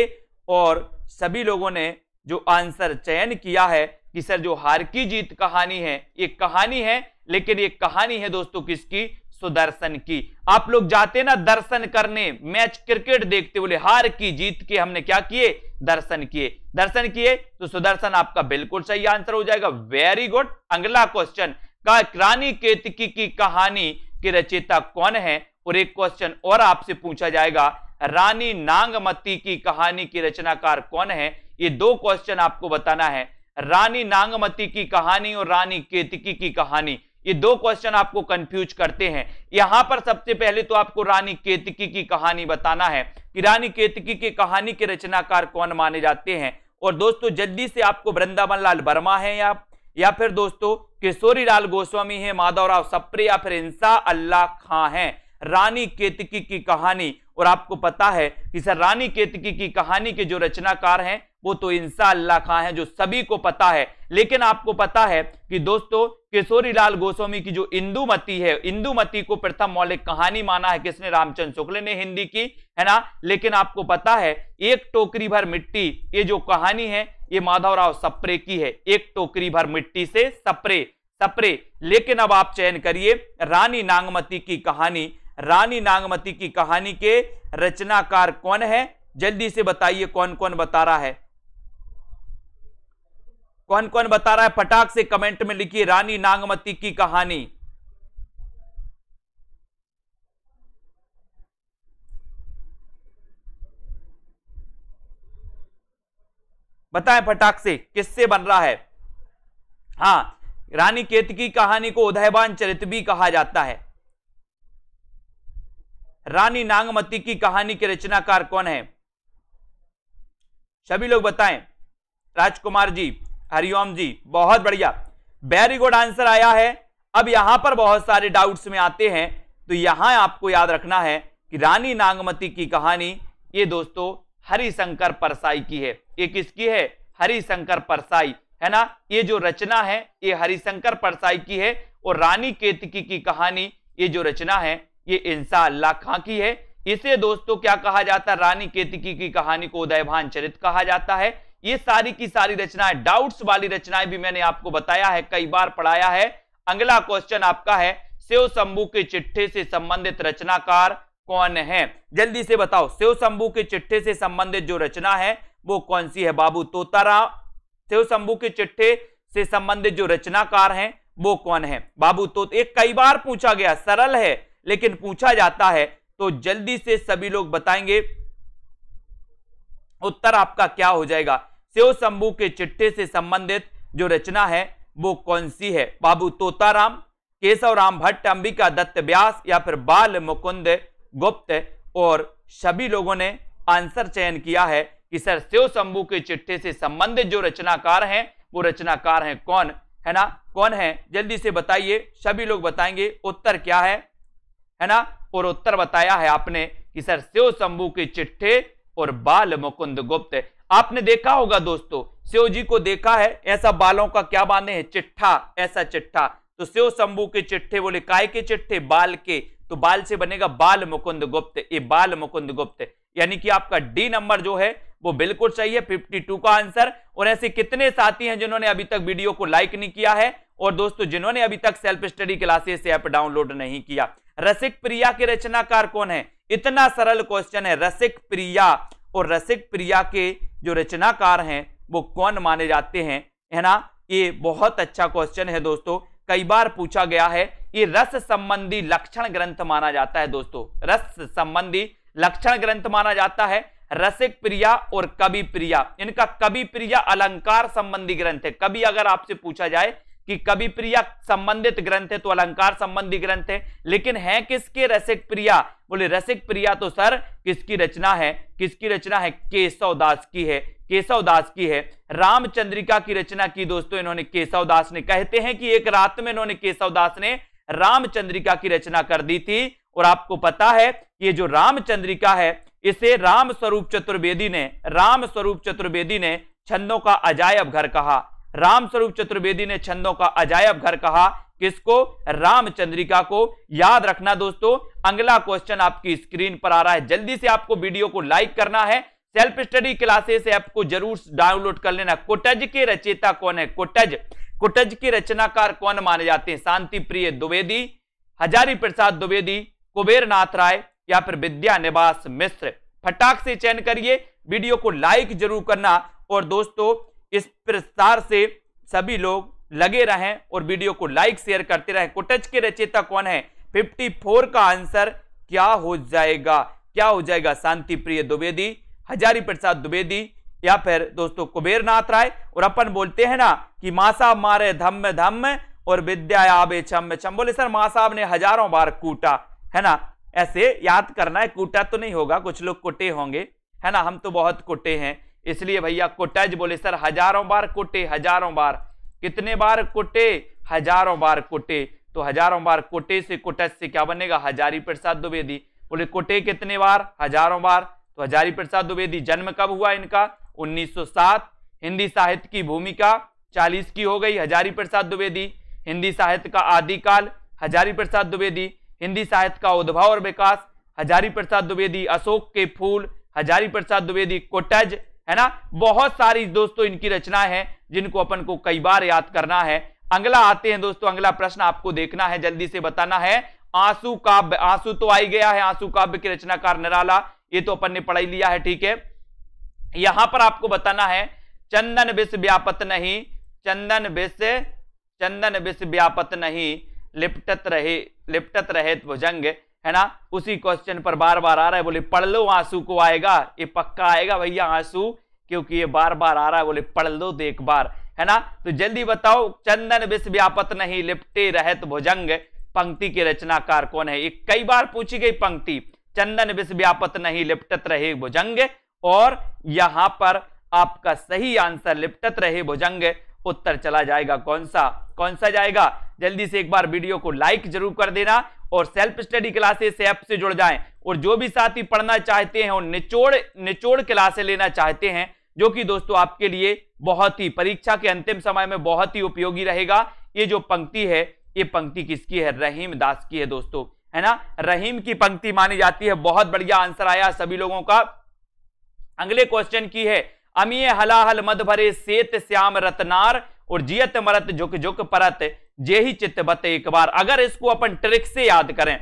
और सभी लोगों ने जो आंसर चयन किया है कि सर जो हार की जीत कहानी है ये कहानी है लेकिन ये कहानी है दोस्तों किसकी सुदर्शन की आप लोग जाते ना दर्शन करने मैच क्रिकेट देखते बोले हार की जीत के हमने क्या किए दर्शन किए दर्शन किए तो सुदर्शन आपका बिल्कुल सही आंसर हो जाएगा वेरी गुड अगला क्वेश्चन का रानी केतकी की कहानी के रचयिता कौन है और एक क्वेश्चन और आपसे पूछा जाएगा रानी नांगमती की कहानी की रचनाकार कौन है ये दो क्वेश्चन आपको बताना है रानी नांगमती की कहानी और रानी केतकी की कहानी ये दो क्वेश्चन आपको कंफ्यूज करते हैं यहां पर सबसे पहले तो आपको रानी केतकी की कहानी बताना है कि रानी केतकी की कहानी के रचनाकार कौन माने जाते हैं और दोस्तों जल्दी से आपको वृंदावन लाल वर्मा है या या फिर दोस्तों किशोरी लाल गोस्वामी है माधवराव सप्रे या फिर इंसा अल्लाह खां है रानी केतकी की कहानी और आपको पता है कि सर रानी केतकी की कहानी के जो रचनाकार हैं वो तो इंसा अल्लाह खां है जो सभी को पता है लेकिन आपको पता है कि दोस्तों किशोरी लाल गोस्वामी की जो इंदुमती है इंदुमती को प्रथम मौलिक कहानी माना है किसने रामचंद्र शुक्ल ने हिंदी की है ना लेकिन आपको पता है एक टोकरी भर मिट्टी ये जो कहानी है ये माधवराव सप्रे की है एक टोकरी भर मिट्टी से सप्रे सप्रे लेकिन अब आप चयन करिए रानी नांगमती की कहानी रानी नांगमती की कहानी के रचनाकार कौन है जल्दी से बताइए कौन कौन बता रहा है कौन कौन बता रहा है पटाक से कमेंट में लिखिए रानी नागमती की कहानी बताएं फटाक से किससे बन रहा है हाँ रानी केत की कहानी को उदयवान चरित्र भी कहा जाता है रानी नागमती की कहानी के रचनाकार कौन है सभी लोग बताएं राजकुमार जी हरिओम जी बहुत बढ़िया वेरी गुड आंसर आया है अब यहां पर बहुत सारे डाउट्स में आते हैं तो यहां आपको याद रखना है कि रानी नागमती की कहानी ये दोस्तों हरिशंकर परसाई की है ये किसकी है हरिशंकर परसाई है ना ये जो रचना है ये हरिशंकर परसाई की है और रानी केतकी की कहानी ये जो रचना है ये इंसा अल्लाह खां की है इसे दोस्तों क्या कहा जाता है रानी केतकी की कहानी को उदयभान चरित कहा जाता है ये सारी की सारी रचनाएं डाउट्स वाली रचनाएं भी मैंने आपको बताया है कई बार पढ़ाया है अगला क्वेश्चन आपका है शिव शंभू के चिट्ठे से संबंधित रचनाकार कौन है जल्दी से बताओ शिव शंभू के चिट्ठे से संबंधित जो रचना है वो कौन सी है बाबू तोताराम शिव शंभू के चिट्ठे से संबंधित जो रचनाकार हैं वो कौन है बाबू तो एक कई बार पूछा गया सरल है लेकिन पूछा जाता है तो जल्दी से सभी लोग बताएंगे उत्तर आपका क्या हो जाएगा शिव शंभु के चिट्ठे से संबंधित जो रचना है वो कौन सी है बाबू तोताराम राम भट्ट अंबिका दत्त व्यास या फिर बाल मुकुंद गुप्त और सभी लोगों ने आंसर चयन किया है कि सर शिव शंभु के चिट्ठे से संबंधित जो रचनाकार हैं वो रचनाकार हैं कौन है ना कौन है जल्दी से बताइए सभी लोग बताएंगे उत्तर क्या है है ना और उत्तर बताया है आपने कि सर शिव शंभु के चिट्ठे और बाल मुकुंद गुप्त आपने देखा होगा दोस्तों सेव जी को देखा है ऐसा बालों का क्या बांधे हैं चिट्ठा ऐसा चिट्ठा तो सेव शंभू के चिट्ठे बोले काय के चिट्ठे बाल के तो बाल से बनेगा बाल मुकुंद गुप्त ये बाल मुकुंद गुप्त यानी कि आपका डी नंबर जो है वो बिल्कुल सही है टू का आंसर और ऐसे कितने साथी हैं जिन्होंने अभी तक वीडियो को लाइक नहीं किया है और दोस्तों जिन्होंने अभी तक self study classes app download नहीं किया रसिक प्रिया के रचनाकार कौन है इतना सरल क्वेश्चन है रसिक प्रिया और रसिक प्रिया के जो रचनाकार हैं वो कौन माने जाते हैं है ना ये बहुत अच्छा क्वेश्चन है दोस्तों कई बार पूछा गया है ये रस संबंधी लक्षण ग्रंथ माना जाता है दोस्तों रस संबंधी लक्षण ग्रंथ माना जाता है रसिक प्रिया और कवि प्रिया इनका कवि प्रिया अलंकार संबंधी ग्रंथ है कभी अगर आपसे पूछा जाए कि कवि प्रिया संबंधित ग्रंथ है तो अलंकार संबंधी ग्रंथ है लेकिन है किसके रसिक प्रिया बोले रसिक प्रिया तो सर किसकी रचना है किसकी रचना है केशव दास की है केशव दास की है रामचंद्रिका की रचना की दोस्तों इन्होंने केशव दास ने कहते हैं कि एक रात में इन्होंने केशव दास ने रामचंद्रिका की रचना कर दी थी और आपको पता है ये जो रामचंद्रिका है इसे रामस्वरूप चतुर्वेदी ने रामस्वरूप चतुर्वेदी ने छंदों का अजायब घर कहा रामस्वरूप चतुर्वेदी ने छंदों का अजायब घर कहा किसको रामचंद्रिका को याद रखना दोस्तों अगला क्वेश्चन आपकी स्क्रीन पर आ रहा है जल्दी से आपको वीडियो को लाइक करना है सेल्फ स्टडी क्लासेस ऐप को जरूर डाउनलोड कर लेना कोटज के रचेता कौन है कोटज कुटज के रचनाकार कौन माने जाते हैं शांति प्रिय द्विवेदी हजारी प्रसाद द्विवेदी कुबेरनाथ राय या फिर विद्या निवास मिश्र फटाक से चयन करिए वीडियो को लाइक जरूर करना और दोस्तों इस प्रस्तार से सभी लोग लगे रहें और वीडियो को लाइक शेयर करते रहें कुटच के रचेता कौन है 54 का आंसर क्या हो जाएगा क्या हो जाएगा शांति प्रिय द्विवेदी हजारी प्रसाद द्विवेदी या फिर दोस्तों कुबेरनाथ राय और अपन बोलते हैं ना कि मासा मारे धम्म धम्म और विद्या आबे छम छम बोले सर मां साहब ने हजारों बार कूटा है ना ऐसे याद करना है कूटा तो नहीं होगा कुछ लोग कुटे होंगे है ना हम तो बहुत कुटे हैं इसलिए भैया कुटज बोले सर हजारों बार कुटे हजारों बार कितने बार कुटे हजारों बार कुटे तो हजारों बार कोटे से कुटज से क्या बनेगा हजारी प्रसाद द्विवेदी बोले कोटे कितने बार हजारों बार तो हजारी प्रसाद द्विवेदी जन्म कब हुआ इनका 1907 हिंदी साहित्य की भूमिका 40 की हो गई हजारी प्रसाद द्विवेदी हिंदी साहित्य का आदिकाल हजारी प्रसाद द्विवेदी हिंदी साहित्य का उद्भव और विकास हजारी प्रसाद द्विवेदी अशोक के फूल हजारी प्रसाद द्विवेदी कोटज है ना बहुत सारी दोस्तों इनकी रचना है जिनको अपन को कई बार याद करना है अगला आते हैं दोस्तों अगला प्रश्न आपको देखना है जल्दी से बताना है आंसू काव्य आंसू तो आई गया है आंसू काव्य के रचनाकार निराला ये तो अपन ने पढ़ाई लिया है ठीक है यहां पर आपको बताना है चंदन विष व्यापत नहीं चंदन विष चंदन विष व्यापत नहीं लिपटत रहे लिपटत रहे भुजंग है ना उसी क्वेश्चन पर बार बार आ रहा है बोले पढ़ लो आंसू को आएगा ये पक्का आएगा भैया आंसू क्योंकि ये बार बार आ रहा है बोले पढ़ लो देख बार है ना तो जल्दी बताओ चंदन विश्व व्यापत नहीं लिपटे रहत भुजंग पंक्ति के रचनाकार कौन है ये कई बार पूछी गई पंक्ति चंदन विश्व व्यापत नहीं लिपटत रहे भुजंग और यहां पर आपका सही आंसर लिपटत रहे भुजंग उत्तर चला जाएगा कौन सा कौन सा जाएगा जल्दी से एक बार वीडियो को लाइक जरूर कर देना और सेल्फ स्टडी क्लासेस ऐप से जुड़ जाएं और जो भी साथी पढ़ना चाहते हैं और निचोड़ निचोड़ क्लासे लेना चाहते हैं जो कि दोस्तों आपके लिए बहुत ही परीक्षा के अंतिम समय में बहुत ही उपयोगी रहेगा ये जो पंक्ति है ये पंक्ति किसकी है रहीम दास की है दोस्तों है ना रहीम की पंक्ति मानी जाती है बहुत बढ़िया आंसर आया सभी लोगों का अगले क्वेश्चन की है अमीय हलाहल मध भरे सेत श्याम रतनार और जियत मरत झुक झुक परत जे ही चित्त बत एक बार अगर इसको अपन ट्रिक से याद करें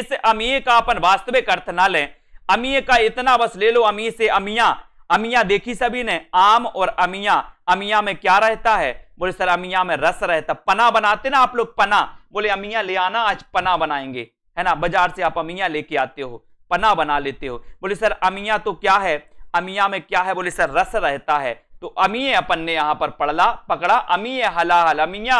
इस अमीय का अपन वास्तविक अर्थ ना लें अमीय का इतना बस ले लो अमी से अमिया अमिया देखी सभी ने आम और अमिया अमिया में क्या रहता है बोले सर अमिया में रस रहता पना बनाते ना आप लोग पना बोले अमिया ले आना आज पना बनाएंगे है ना बाजार से आप अमिया लेके आते हो पना बना लेते हो बोले सर अमिया तो क्या है अमिया में क्या है बोले सर रस रहता है तो अमीय अपन ने यहां पर पढ़ला पकड़ा अमीय हलाहल अमिया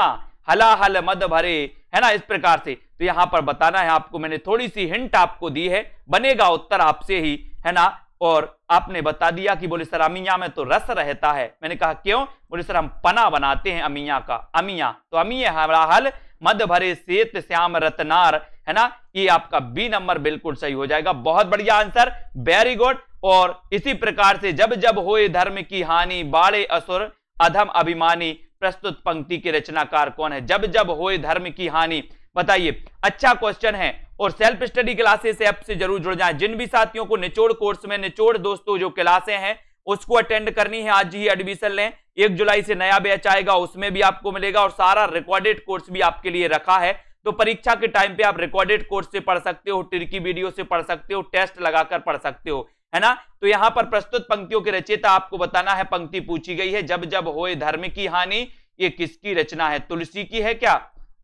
हलाहल मद भरे है ना इस प्रकार से तो यहां पर बताना है आपको मैंने थोड़ी सी हिंट आपको दी है बनेगा उत्तर आपसे ही है ना और आपने बता दिया कि बोले सर अमिया में तो रस रहता है मैंने कहा क्यों बोले सर हम पना बनाते हैं अमिया का अमिया तो अमीय हलाहल मद भरे सेत श्याम रतनार है ना ये आपका बी नंबर बिल्कुल सही हो जाएगा बहुत बढ़िया आंसर वेरी गुड और इसी प्रकार से जब जब होए धर्म की हानि बाड़े असुर अधम अभिमानी प्रस्तुत पंक्ति के रचनाकार कौन है जब जब होए धर्म की हानि बताइए अच्छा क्वेश्चन है और सेल्फ स्टडी क्लासेस ऐप से जरूर जुड़ जाएं जिन भी साथियों को निचोड़ कोर्स में निचोड़ दोस्तों जो क्लासें हैं उसको अटेंड करनी है आज ही एडमिशन लें एक जुलाई से नया बैच आएगा उसमें भी आपको मिलेगा और सारा रिकॉर्डेड कोर्स भी आपके लिए रखा है तो परीक्षा के टाइम पे आप रिकॉर्डेड कोर्स से पढ़ सकते हो ट्रिकी वीडियो से पढ़ सकते हो टेस्ट लगाकर पढ़ सकते हो है ना तो यहां पर प्रस्तुत पंक्तियों के रचयिता आपको बताना है पंक्ति पूछी गई है जब जब हो धर्म की हानि ये किसकी रचना है तुलसी की है क्या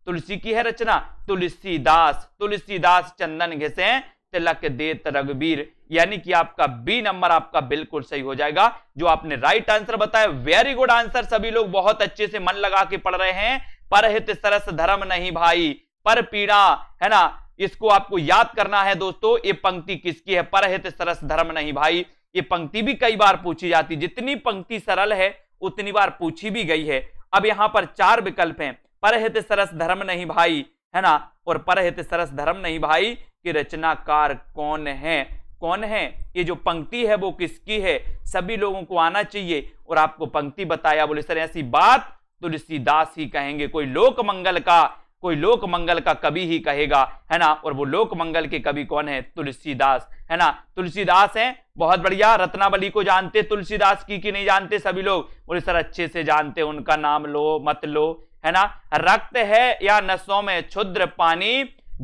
तुलसी की है रचना तुलसीदास तुलसीदास चंदन घिसे तिलक देत रघुवीर यानी कि आपका बी नंबर आपका बिल्कुल सही हो जाएगा जो आपने राइट आंसर बताया वेरी गुड आंसर सभी लोग बहुत अच्छे से मन लगा के पढ़ रहे हैं पर हित सरस धर्म नहीं भाई पर पीड़ा है ना इसको आपको याद करना है दोस्तों ये पंक्ति किसकी है परहित सरस धर्म नहीं भाई ये पंक्ति भी कई बार पूछी जाती जितनी पंक्ति सरल है उतनी बार पूछी भी गई है अब यहां पर चार विकल्प हैं परहित सरस धर्म नहीं भाई है ना और परहित सरस धर्म नहीं भाई कि रचनाकार कौन है कौन है ये जो पंक्ति है वो किसकी है सभी लोगों को आना चाहिए और आपको पंक्ति बताया बोले सर ऐसी बात तुलसीदास ही कहेंगे कोई लोक मंगल का कोई लोक मंगल का कवि ही कहेगा है ना और वो लोक मंगल के कवि कौन है तुलसीदास है ना तुलसीदास हैं बहुत बढ़िया रत्नावली को जानते तुलसीदास की कि नहीं जानते सभी लोग बोले सर अच्छे से जानते उनका नाम लो मत लो है ना रक्त है या नसों में क्षुद्र पानी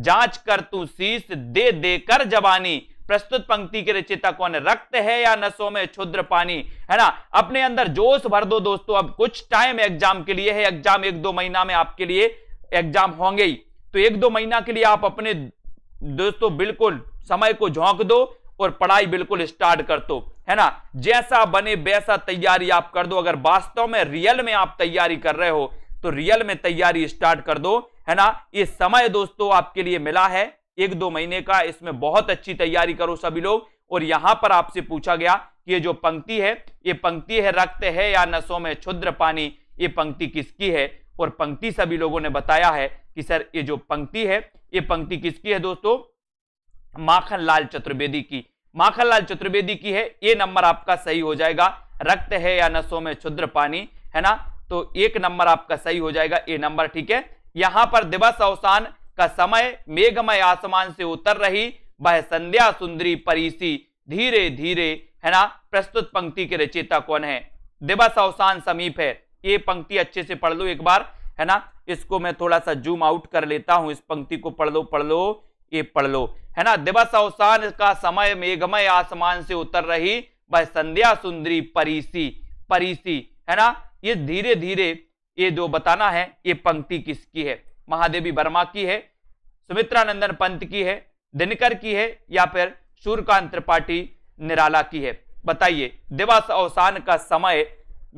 जांच कर तू शीश दे देकर जवानी प्रस्तुत पंक्ति के रचिता कौन है रक्त है या नसों में क्षुद्र पानी है ना अपने अंदर जोश भर दो दोस्तों अब कुछ टाइम एग्जाम के लिए है एग्जाम एक दो महीना में आपके लिए एग्जाम होंगे ही तो एक दो महीना के लिए आप अपने दोस्तों बिल्कुल समय को झोंक दो और पढ़ाई बिल्कुल स्टार्ट कर दो है ना जैसा बने वैसा तैयारी आप कर दो अगर वास्तव में रियल में आप तैयारी कर रहे हो तो रियल में तैयारी स्टार्ट कर दो है ना ये समय दोस्तों आपके लिए मिला है एक दो महीने का इसमें बहुत अच्छी तैयारी करो सभी लोग और यहां पर आपसे पूछा गया कि ये जो पंक्ति है ये पंक्ति है रक्त है या नसों में क्षुद्र पानी ये पंक्ति किसकी है और पंक्ति सभी लोगों ने बताया है कि सर ये जो पंक्ति है ये पंक्ति किसकी है दोस्तों माखन लाल चतुर्वेदी की माखन लाल चतुर्वेदी की है ये नंबर आपका सही हो जाएगा रक्त है या नसों में क्षुद्र पानी है ना तो एक नंबर आपका सही हो जाएगा ये नंबर ठीक है यहां पर दिवस अवसान का समय मेघमय आसमान से उतर रही वह संध्या सुंदरी परिसी धीरे धीरे है ना प्रस्तुत पंक्ति के रचयिता कौन है दिवस अवसान समीप है ये पंक्ति अच्छे से पढ़ लो एक बार है ना इसको मैं थोड़ा सा जूम आउट कर लेता हूं इस पंक्ति को पढ़ लो पढ़ लो ये पढ़ लो है ना दिवस अवसान का समय मेघमय आसमान से उतर रही वह संध्या सुंदरी परीसी परीसी है ना ये धीरे धीरे ये जो बताना है ये पंक्ति किसकी है महादेवी वर्मा की है सुमित्रानंदन पंत की है दिनकर की है या फिर सूर्यकांत त्रिपाठी निराला की है बताइए दिवस अवसान का समय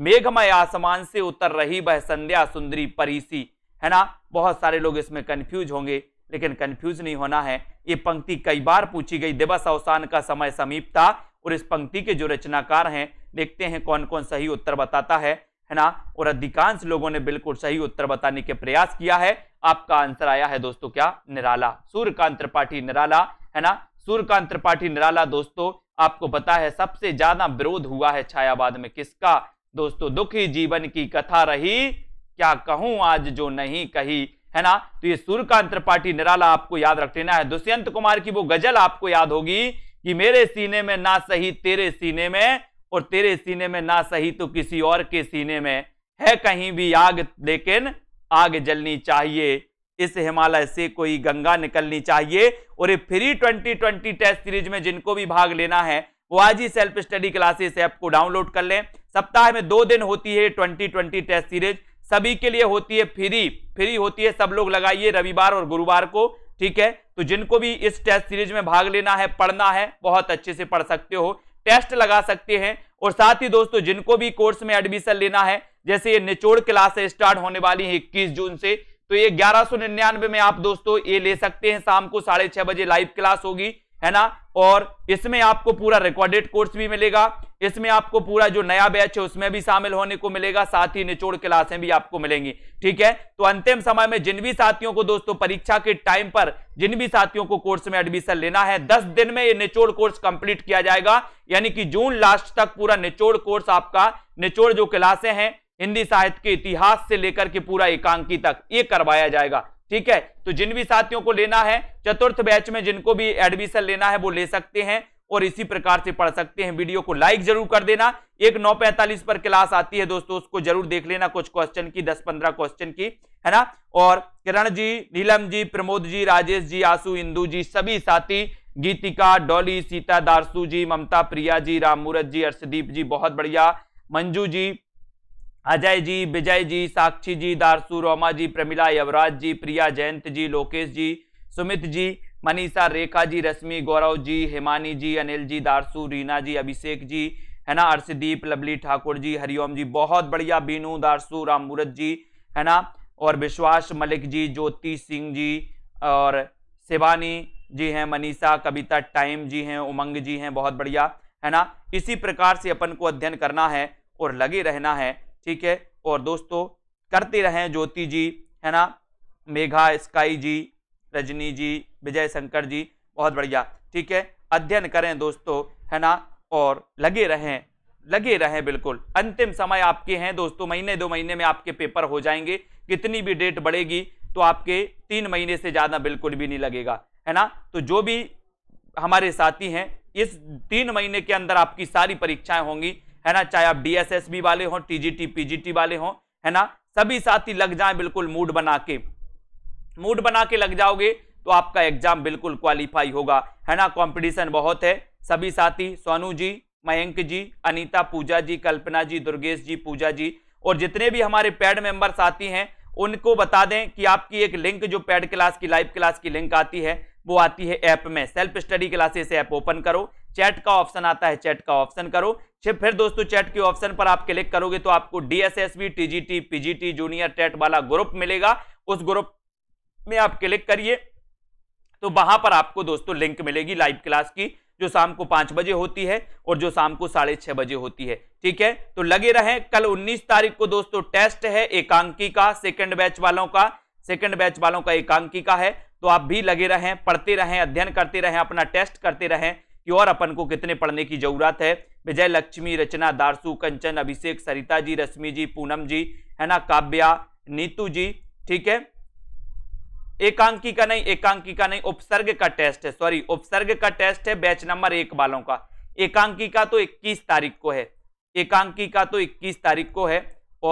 मेघमय आसमान से उतर रही वह संध्या सुंदरी परीसी है ना बहुत सारे लोग इसमें कंफ्यूज होंगे लेकिन कंफ्यूज नहीं होना है ये पंक्ति कई बार पूछी गई दिवस अवसान का समय समीप था और इस पंक्ति के जो रचनाकार हैं देखते हैं कौन कौन सही उत्तर बताता है है ना और अधिकांश लोगों ने बिल्कुल सही उत्तर बताने के प्रयास किया है आपका आंसर आया है दोस्तों क्या निराला सूर्यकांत त्रिपाठी निराला है ना सूर्यकांत त्रिपाठी निराला दोस्तों आपको पता है सबसे ज्यादा विरोध हुआ है छायावाद में किसका दोस्तों दुखी जीवन की कथा रही क्या कहूं आज जो नहीं कही है ना तो ये सूर्यकांत त्रिपाठी निराला आपको याद रख लेना है दुष्यंत कुमार की वो गजल आपको याद होगी कि मेरे सीने में ना सही तेरे सीने में और तेरे सीने में ना सही तो किसी और के सीने में है कहीं भी आग लेकिन आग जलनी चाहिए इस हिमालय से कोई गंगा निकलनी चाहिए और ये फ्री 2020 टेस्ट सीरीज में जिनको भी भाग लेना है वो आज ही सेल्फ स्टडी क्लासेस ऐप को डाउनलोड कर लें सप्ताह में दो दिन होती है ट्वेंटी ट्वेंटी टेस्ट सीरीज सभी के लिए होती है फ्री फ्री होती है सब लोग लगाइए रविवार और गुरुवार को ठीक है तो जिनको भी इस टेस्ट सीरीज में भाग लेना है पढ़ना है बहुत अच्छे से पढ़ सकते हो टेस्ट लगा सकते हैं और साथ ही दोस्तों जिनको भी कोर्स में एडमिशन लेना है जैसे ये निचोड़ क्लास स्टार्ट होने वाली है इक्कीस जून से तो ये ग्यारह में आप दोस्तों ये ले सकते हैं शाम को साढ़े छह बजे लाइव क्लास होगी है ना और इसमें आपको पूरा रिकॉर्डेड कोर्स भी मिलेगा इसमें आपको पूरा जो नया बैच है उसमें भी शामिल होने को मिलेगा साथ ही निचोड़ क्लासें भी आपको मिलेंगी ठीक है तो अंतिम समय में जिन भी साथियों को दोस्तों परीक्षा के टाइम पर जिन भी साथियों को कोर्स में एडमिशन लेना है दस दिन में ये निचोड़ कोर्स कंप्लीट किया जाएगा यानी कि जून लास्ट तक पूरा निचोड़ कोर्स आपका निचोड़ जो क्लासे हैं हिंदी साहित्य के इतिहास से लेकर के पूरा एकांकी तक ये करवाया जाएगा ठीक है तो जिन भी साथियों को लेना है चतुर्थ बैच में जिनको भी एडमिशन लेना है वो ले सकते हैं और इसी प्रकार से पढ़ सकते हैं वीडियो को लाइक जरूर कर देना एक नौ पैंतालीस पर क्लास आती है दोस्तों उसको जरूर देख लेना कुछ क्वेश्चन की दस पंद्रह क्वेश्चन की है ना और किरण जी नीलम जी प्रमोद जी राजेश जी आसू इंदू जी सभी साथी गीतिका डॉली सीता दारसू जी ममता प्रिया जी राममूरत जी अर्षदीप जी बहुत बढ़िया मंजू जी अजय जी विजय जी साक्षी जी दारसू रोमा जी प्रमिला यवराज जी प्रिया जयंत जी लोकेश जी सुमित जी मनीषा रेखा जी रश्मि गौरव जी हिमानी जी अनिल जी दारसू रीना जी अभिषेक जी है ना अर्षदीप लवली ठाकुर जी हरिओम जी बहुत बढ़िया बीनू दारसू राममूरत जी है ना और विश्वास मलिक जी ज्योति सिंह जी और शिवानी जी हैं मनीषा कविता टाइम जी हैं उमंग जी हैं बहुत बढ़िया है ना इसी प्रकार से अपन को अध्ययन करना है और लगे रहना है ठीक है और दोस्तों करते रहें ज्योति जी है ना मेघा स्काई जी रजनी जी विजय शंकर जी बहुत बढ़िया ठीक है अध्ययन करें दोस्तों है ना और लगे रहें लगे रहें बिल्कुल अंतिम समय आपके हैं दोस्तों महीने दो महीने में आपके पेपर हो जाएंगे कितनी भी डेट बढ़ेगी तो आपके तीन महीने से ज़्यादा बिल्कुल भी नहीं लगेगा है ना तो जो भी हमारे साथी हैं इस तीन महीने के अंदर आपकी सारी परीक्षाएं होंगी है ना चाहे आप डीएसएसबी वाले हों टीजीटी पीजीटी वाले हों है ना सभी साथी लग जाए बिल्कुल मूड बना के मूड बना के लग जाओगे तो आपका एग्जाम बिल्कुल क्वालिफाई होगा है ना कंपटीशन बहुत है सभी साथी सोनू जी मयंक जी अनीता पूजा जी कल्पना जी दुर्गेश जी पूजा जी और जितने भी हमारे पैड मेंबर साथी हैं उनको बता दें कि आपकी एक लिंक जो पैड क्लास की लाइव क्लास की लिंक आती है वो आती है ऐप में self study classes app open करो चैट का ऑप्शन आता है चैट का ऑप्शन करो फिर दोस्तों चैट के ऑप्शन पर आप क्लिक करोगे तो आपको DSSB TGT PGT junior TET वाला ग्रुप मिलेगा उस ग्रुप में आप क्लिक करिए तो वहां पर आपको दोस्तों लिंक मिलेगी लाइव क्लास की जो शाम को पांच बजे होती है और जो शाम को साढ़े छह बजे होती है ठीक है तो लगे रहे कल उन्नीस तारीख को दोस्तों टेस्ट है एकांकी का सेकेंड बैच वालों का सेकेंड बैच वालों का एकांकी का है तो आप भी लगे रहें पढ़ते रहें अध्ययन करते रहें अपना टेस्ट करते रहें कि और अपन को कितने पढ़ने की जरूरत है विजय लक्ष्मी रचना दारसू कंचन अभिषेक सरिता जी रश्मि जी पूनम जी है ना काव्या नीतू जी ठीक है एकांकी का नहीं एकांकी का नहीं उपसर्ग का टेस्ट है सॉरी उपसर्ग का टेस्ट है बैच नंबर एक वालों का एकांकी का तो 21 तारीख को है एकांकी का तो 21 तारीख को है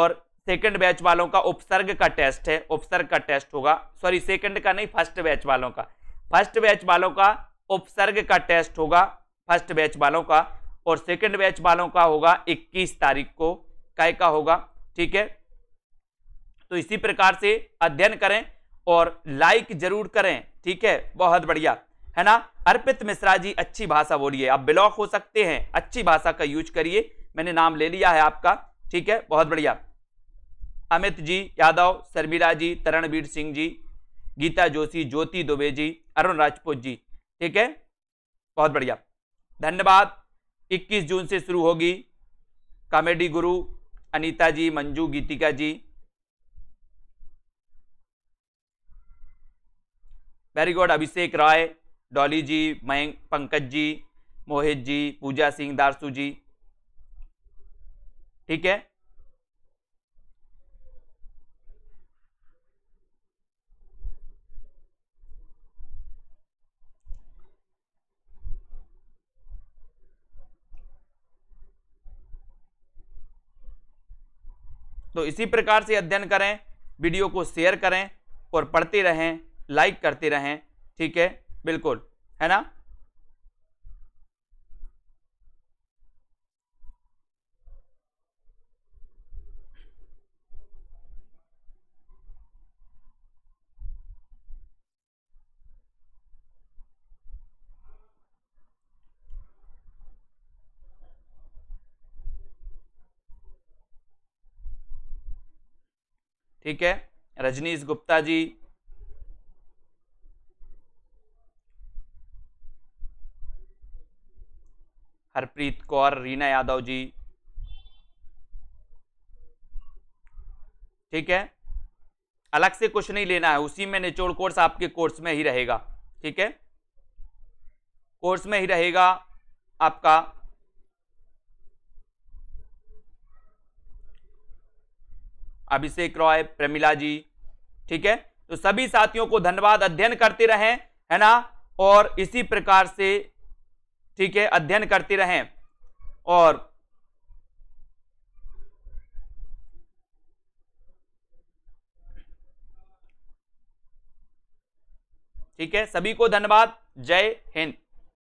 और सेकंड बैच वालों का उपसर्ग का टेस्ट है उपसर्ग का टेस्ट होगा सॉरी सेकंड का नहीं फर्स्ट बैच वालों का फर्स्ट बैच वालों का उपसर्ग का टेस्ट होगा फर्स्ट बैच वालों का और सेकंड बैच वालों का होगा 21 तारीख को कह का होगा ठीक है तो इसी प्रकार से अध्ययन करें और लाइक जरूर करें ठीक है बहुत बढ़िया है ना अर्पित मिश्रा जी अच्छी भाषा बोलिए आप ब्लॉक हो सकते हैं अच्छी भाषा का यूज करिए मैंने नाम ले लिया है आपका ठीक है बहुत बढ़िया अमित जी यादव शर्मिला जी तरणवीर सिंह जी गीता जोशी ज्योति दुबे जी अरुण राजपूत जी ठीक है बहुत बढ़िया धन्यवाद 21 जून से शुरू होगी comedy guru Anita ji Manju Geetika ji very good Abhishek Rai Dolly ji Mayank Pankaj ji Mohit ji Pooja Singh Darsu ji ठीक है तो इसी प्रकार से अध्ययन करें वीडियो को शेयर करें और पढ़ते रहें लाइक करते रहें ठीक है बिल्कुल है ना ठीक है रजनीश गुप्ता जी हरप्रीत कौर रीना यादव जी ठीक है अलग से कुछ नहीं लेना है उसी में निचोड़ कोर्स आपके कोर्स में ही रहेगा ठीक है कोर्स में ही रहेगा आपका अभिषेक रॉय प्रमिला जी ठीक है तो सभी साथियों को धन्यवाद अध्ययन करते रहें है ना और इसी प्रकार से ठीक है अध्ययन करते रहें और ठीक है सभी को धन्यवाद जय हिंद